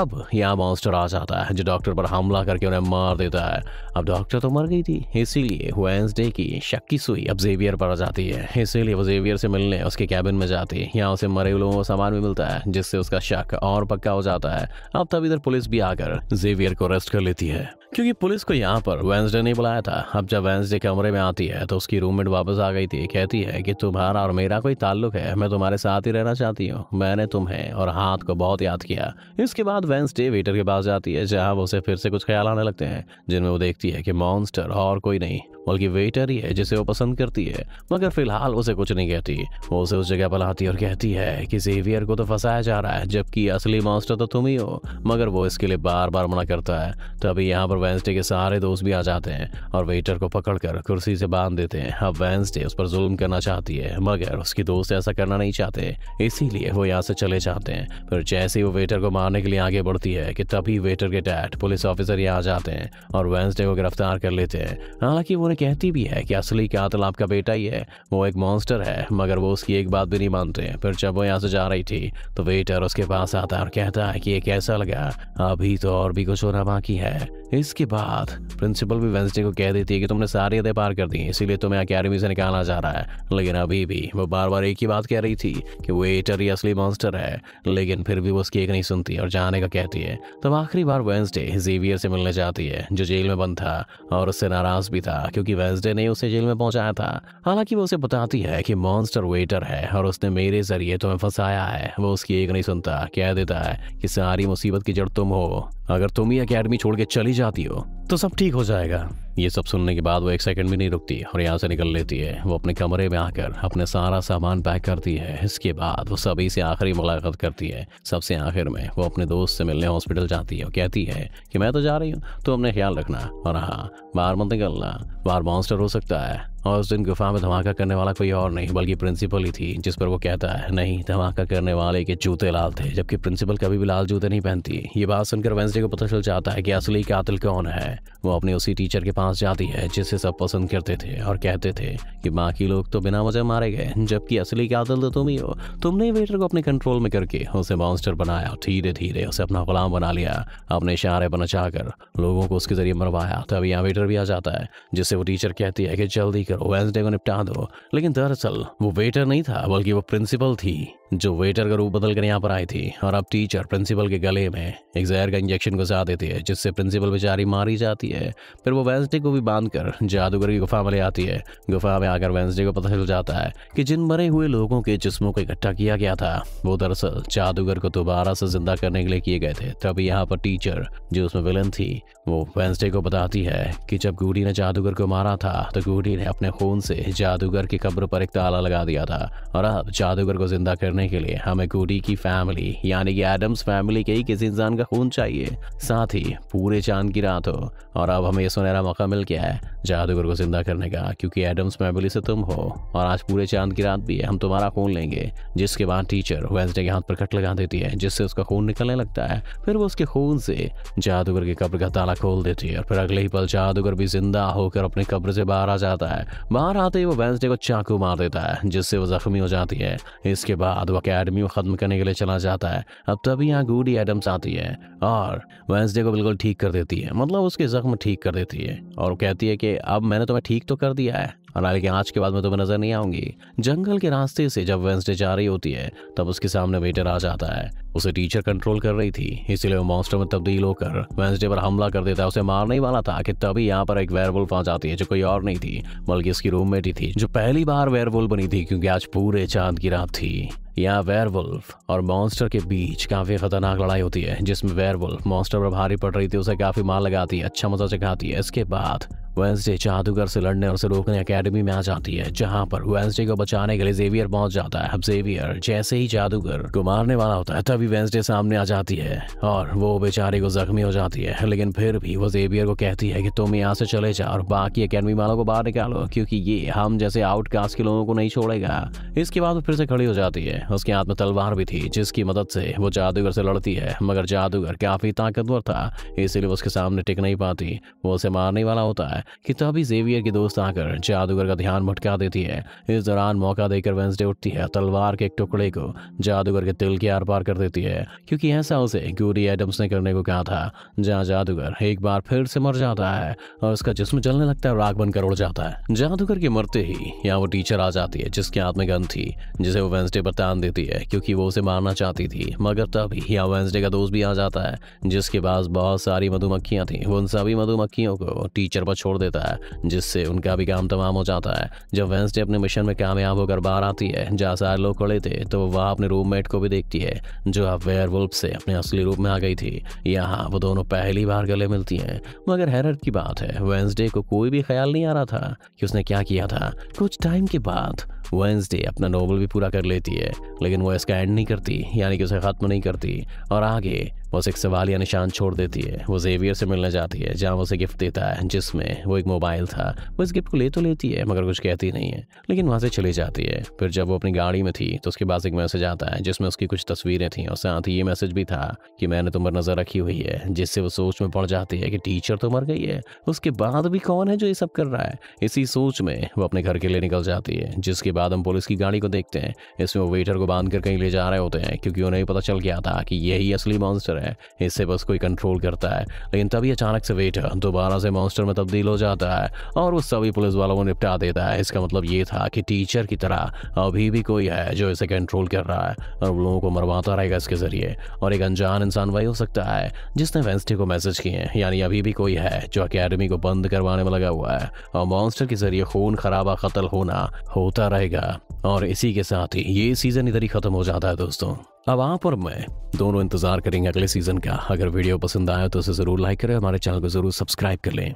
अब यहाँ मॉन्स्टर आ जाता है जो डॉक्टर पर हमला करके उन्हें मार देता है अब डॉक्टर तो मर गई थी इसीलिए वेंसडे की शक की सुई अब जेवियर पर आ जाती है इसीलिए वो जेवियर से मिलने उसके कैबिन में जाती है यहाँ उसे मरे हुए लोगों को सामान भी मिलता है जिससे उसका शक और पक्का हो जाता है अब तब इधर पुलिस भी आकर जेवियर को अरेस्ट कर लेती है क्योंकि पुलिस को यहाँ पर वेंसडे नहीं बुलाया था अब जब वेंसडे कमरे में आती है तो उसकी रूममेट वापस आ गई थी कहती है कि तुम्हारा और मेरा कोई ताल्लुक है मैं तुम्हारे साथ ही रहना चाहती हूँ मैंने तुम्हें और हाथ को बहुत याद किया इसके बाद वेंसडे वेटर के पास जाती है जहाँ उसे फिर से कुछ ख्याल आने लगते हैं जिनमें वो देखती है कि मॉन्स्टर और कोई नहीं बल्कि वेटर ही है जिसे वो पसंद करती है मगर फिलहाल उसे कुछ नहीं कहती वो उसे उस जगह पर आती और कहती है कि जेवियर को तो फंसाया जा रहा है जबकि असली मॉन्स्टर तो तुम ही हो मगर वो इसके लिए बार बार मना करता है तभी यहाँ पर वेंसडे के सारे दोस्त भी आ जाते हैं और वेटर को पकड़कर कुर्सी से बांध देते हैं अब वेंसडे उस पर जुल्म करना चाहती है मगर उसकी दोस्त ऐसा करना नहीं चाहते इसीलिए वो यहाँ से चले जाते हैं फिर जैसे ही वो वेटर को मारने के लिए आगे बढ़ती है कि तभी वेटर के डैड पुलिस ऑफिसर यहाँ आ जाते हैं और वेंसडे को गिरफ्तार कर लेते हैं हालांकि वो उन्हें कहती भी है कि असली कातल आपका बेटा ही है वो एक मॉन्स्टर है मगर वो उसकी एक बात भी नहीं मानते फिर जब वो यहाँ से जा रही थी तो वेटर उसके पास आता और कहता है कि ये कैसा लगा अभी तो और भी कुछ होना बाकी है इस इसके बाद प्रिंसिपल भी वेंसडे को कह देती है कि तुमने सारी अदे पार कर दी इसीलिए तुम्हें अकेडमी से निकाला जा रहा है लेकिन अभी भी वो बार बार एक ही बात कह रही थी कि वो एटर ही असली मॉन्स्टर है लेकिन फिर भी वो उसकी एक नहीं सुनती और जाने का कहती है तब तो आखिरी बार वेंसडे जेवियर से मिलने जाती है जो जेल में बंद था और उससे नाराज भी था क्योंकि वेंसडे ने उसे जेल में पहुंचाया था हालांकि वो उसे बताती है कि मॉन्स्टर वेटर है और उसने मेरे जरिए तुम्हें फंसाया है वो उसकी एक नहीं सुनता कह देता है कि सारी मुसीबत की जड़ तुम हो अगर तुम ही अकेडमी छोड़ के चली जाती दियो हो तो सब ठीक हो जाएगा ये सब सुनने के बाद वो एक सेकंड भी नहीं रुकती और यहाँ से निकल लेती है वो अपने कमरे में आकर अपने सारा सामान पैक करती है इसके बाद वो सभी से आखिरी मुलाकात करती है सबसे आखिर में वो अपने दोस्त से मिलने हॉस्पिटल जाती है और कहती है कि मैं तो जा रही हूँ तो अपने ख्याल रखना और हाँ बाहर मत निकलना बाहर मॉन्स्टर हो सकता है और उस दिन गुफा में धमाका करने वाला कोई और नहीं बल्कि प्रिंसिपल ही थी जिस पर वो कहता है नहीं धमाका करने वाले के जूते लाल थे जबकि प्रिंसिपल कभी भी लाल जूते नहीं पहनती ये बात सुनकर वेंसडे को पता चल जाता है कि असली कातिल कौन है वो अपने उसी टीचर के पास जाती है जिसे सब पसंद करते थे और कहते थे कि बाकी लोग तो बिना वजह मारे गए जबकि असली कातिल तो तुम ही हो तुमने वेटर को अपने कंट्रोल में करके उसे मॉन्स्टर बनाया धीरे धीरे उसे अपना गुलाम बना लिया अपने इशारे पर नचाकर लोगों को उसके जरिए मरवाया तब यहाँ वेटर भी आ जाता है जिससे वो टीचर कहती है कि जल्दी करो वेंसडे को निपटा दो लेकिन दरअसल वो वेटर नहीं था बल्कि वो प्रिंसिपल थी जो वेटर का रूप बदल कर यहाँ पर आई थी और अब टीचर प्रिंसिपल के गले में एक जहर का इंजेक्शन घुसा देती है जिससे प्रिंसिपल बेचारी मारी जाती है फिर वो वेंसडे कार्तिक को भी बांध कर जादूगर की गुफा में ले आती है गुफा में आकर वेंसडे को पता चल जाता है कि जिन मरे हुए लोगों के जिस्मों को इकट्ठा किया गया था वो दरअसल जादूगर को दोबारा से जिंदा करने के लिए किए गए थे तभी यहाँ पर टीचर जो उसमें विलन थी वो वेंसडे को बताती है कि जब गूडी ने जादूगर को मारा था तो गूडी ने अपने खून से जादूगर की कब्र पर एक ताला लगा दिया था और अब जादूगर को जिंदा करने के लिए हमें गूडी की फैमिली यानी कि एडम्स फैमिली के ही किसी इंसान का खून चाहिए साथ ही पूरे चांद की रात हो और अब हमें यह सुनहरा मौका मौका मिल गया है जादूगर को जिंदा करने का क्योंकि एडम्स फैमिली से तुम हो और आज पूरे चांद की रात भी है हम तुम्हारा खून लेंगे जिसके बाद टीचर वेंसडे के हाथ पर कट लगा देती है जिससे उसका खून निकलने लगता है फिर वो उसके खून से जादूगर की कब्र का ताला खोल देती है और फिर अगले ही पल जादूगर भी जिंदा होकर अपने कब्र से बाहर आ जाता है बाहर आते ही वो वेंसडे को चाकू मार देता है जिससे वो जख्मी हो जाती है इसके बाद वो अकेडमी को खत्म करने के लिए चला जाता है अब तभी यहाँ गूडी एडम्स आती है और वेंसडे को बिल्कुल ठीक कर देती है मतलब उसके जख्म ठीक कर देती है और वो कहती है कि अब मैंने तुम्हें ठीक तो कर दिया है और हालांकि आज के बाद में तुम्हें नजर नहीं आऊंगी जंगल के रास्ते से जब वेंसडे जा रही होती है तब उसके सामने वेटर आ जाता है उसे टीचर कंट्रोल कर रही थी इसलिए वो मॉन्स्टर में तब्दील होकर वेंसडे पर हमला कर देता है उसे मारने वाला था कि तभी यहाँ पर एक वेयरवुल्फ आ जाती है जो कोई और नहीं थी बल्कि उसकी रूममेट ही थी जो पहली बार वेयरवुल्फ बनी थी क्योंकि आज पूरे चांद की रात थी यहाँ वेयरवुल्फ और मॉन्स्टर के बीच काफी खतरनाक लड़ाई होती है जिसमें वेयरवुल्फ मॉन्स्टर पर भारी पड़ रही थी उसे काफी मार लगाती है अच्छा मजा चखाती है इसके बाद वेंसडे जादूगर से लड़ने और उसे रोकने अकेडमी में आ जाती है जहाँ पर वेंसडे को बचाने के लिए जेवियर पहुंच जाता है अब जेवियर जैसे ही जादूगर को मारने वाला होता है तभी वेंसडे सामने आ जाती है और वो बेचारे को जख्मी हो जाती है लेकिन फिर भी वो जेवियर को कहती है कि तुम यहाँ से चले जाओ और बाकी अकेडमी वालों को बाहर निकालो क्योंकि ये हम जैसे आउटकास्ट के लोगों को नहीं छोड़ेगा इसके बाद वो फिर से खड़ी हो जाती है उसके हाथ में तलवार भी थी जिसकी मदद से वो जादूगर से लड़ती है मगर जादूगर काफी ताकतवर था इसीलिए वो उसके सामने टिक नहीं पाती वो उसे मारने वाला होता है कि तभी जेवियर की दोस्त आकर जादूगर का ध्यान भटका देती है इस दौरान मौका देकर वेंसडे उठती है तलवार के एक टुकड़े को जादूगर के तिल के आर पार कर देती है क्योंकि ऐसा उसे गूरी एडम्स ने करने को कहा था जहाँ जादूगर एक बार फिर से मर जाता है और उसका जिसम जलने लगता है राग बनकर उड़ जाता है जादूगर के मरते ही यहाँ वो टीचर आ जाती है जिसके हाथ में गन थी जिसे वो वेंसडे पर तान देती है क्योंकि वो उसे मारना चाहती थी मगर तभी यहाँ वेंसडे का दोस्त भी आ जाता है जिसके पास बहुत सारी मधुमक्खियां थी उन सभी मधुमक्खियों को टीचर पर छोड़ छोड़ देता है जिससे उनका भी काम तमाम हो जाता है जब वेंसडे अपने मिशन में कामयाब होकर बाहर आती है जहाँ सारे लोग खड़े थे तो वह अपने रूममेट को भी देखती है जो अब वेयर से अपने असली रूप में आ गई थी यहाँ वो दोनों पहली बार गले मिलती हैं मगर हैरत की बात है वेंसडे को कोई भी ख्याल नहीं आ रहा था कि उसने क्या किया था कुछ टाइम के बाद वेंसडे अपना नोवल भी पूरा कर लेती है लेकिन वो इसका एंड नहीं करती यानी कि उसे ख़त्म नहीं करती और आगे बस एक या निशान छोड़ देती है वो जेवियर से मिलने जाती है जहाँ उसे गिफ्ट देता है जिसमें वो एक मोबाइल था वो इस गिफ्ट को ले तो लेती है मगर कुछ कहती नहीं है लेकिन वहाँ से चली जाती है फिर जब वो अपनी गाड़ी में थी तो उसके पास एक मैसेज आता है जिसमें उसकी कुछ तस्वीरें थी और साथ ही ये मैसेज भी था कि मैंने तुम तो पर नज़र रखी हुई है जिससे वो सोच में पड़ जाती है कि टीचर तो मर गई है उसके बाद भी कौन है जो ये सब कर रहा है इसी सोच में वो अपने घर के लिए निकल जाती है जिसके बाद हम पुलिस की गाड़ी को देखते हैं इसमें वो वेटर को बांध कर कहीं ले जा रहे होते हैं क्योंकि उन्हें पता चल गया था कि यही असली मॉन्स्टर है है इससे बस कोई कंट्रोल करता है लेकिन तभी अचानक से वेटर दोबारा से मॉन्स्टर में तब्दील हो जाता है और उस सभी पुलिस वालों को निपटा देता है इसका मतलब ये था कि टीचर की तरह अभी भी कोई है जो इसे कंट्रोल कर रहा है और लोगों को मरवाता रहेगा इसके जरिए और एक अनजान इंसान वही हो सकता है जिसने वेंसडे को मैसेज किए यानी अभी भी कोई है जो अकेडमी को बंद करवाने में लगा हुआ है और मॉन्स्टर के जरिए खून खराबा कतल होना होता रहेगा और इसी के साथ ही ये सीजन इधर ही खत्म हो जाता है दोस्तों अब आप और मैं दोनों इंतजार करेंगे अगले सीजन का अगर वीडियो पसंद आया तो उसे जरूर लाइक करें हमारे चैनल को जरूर सब्सक्राइब कर लें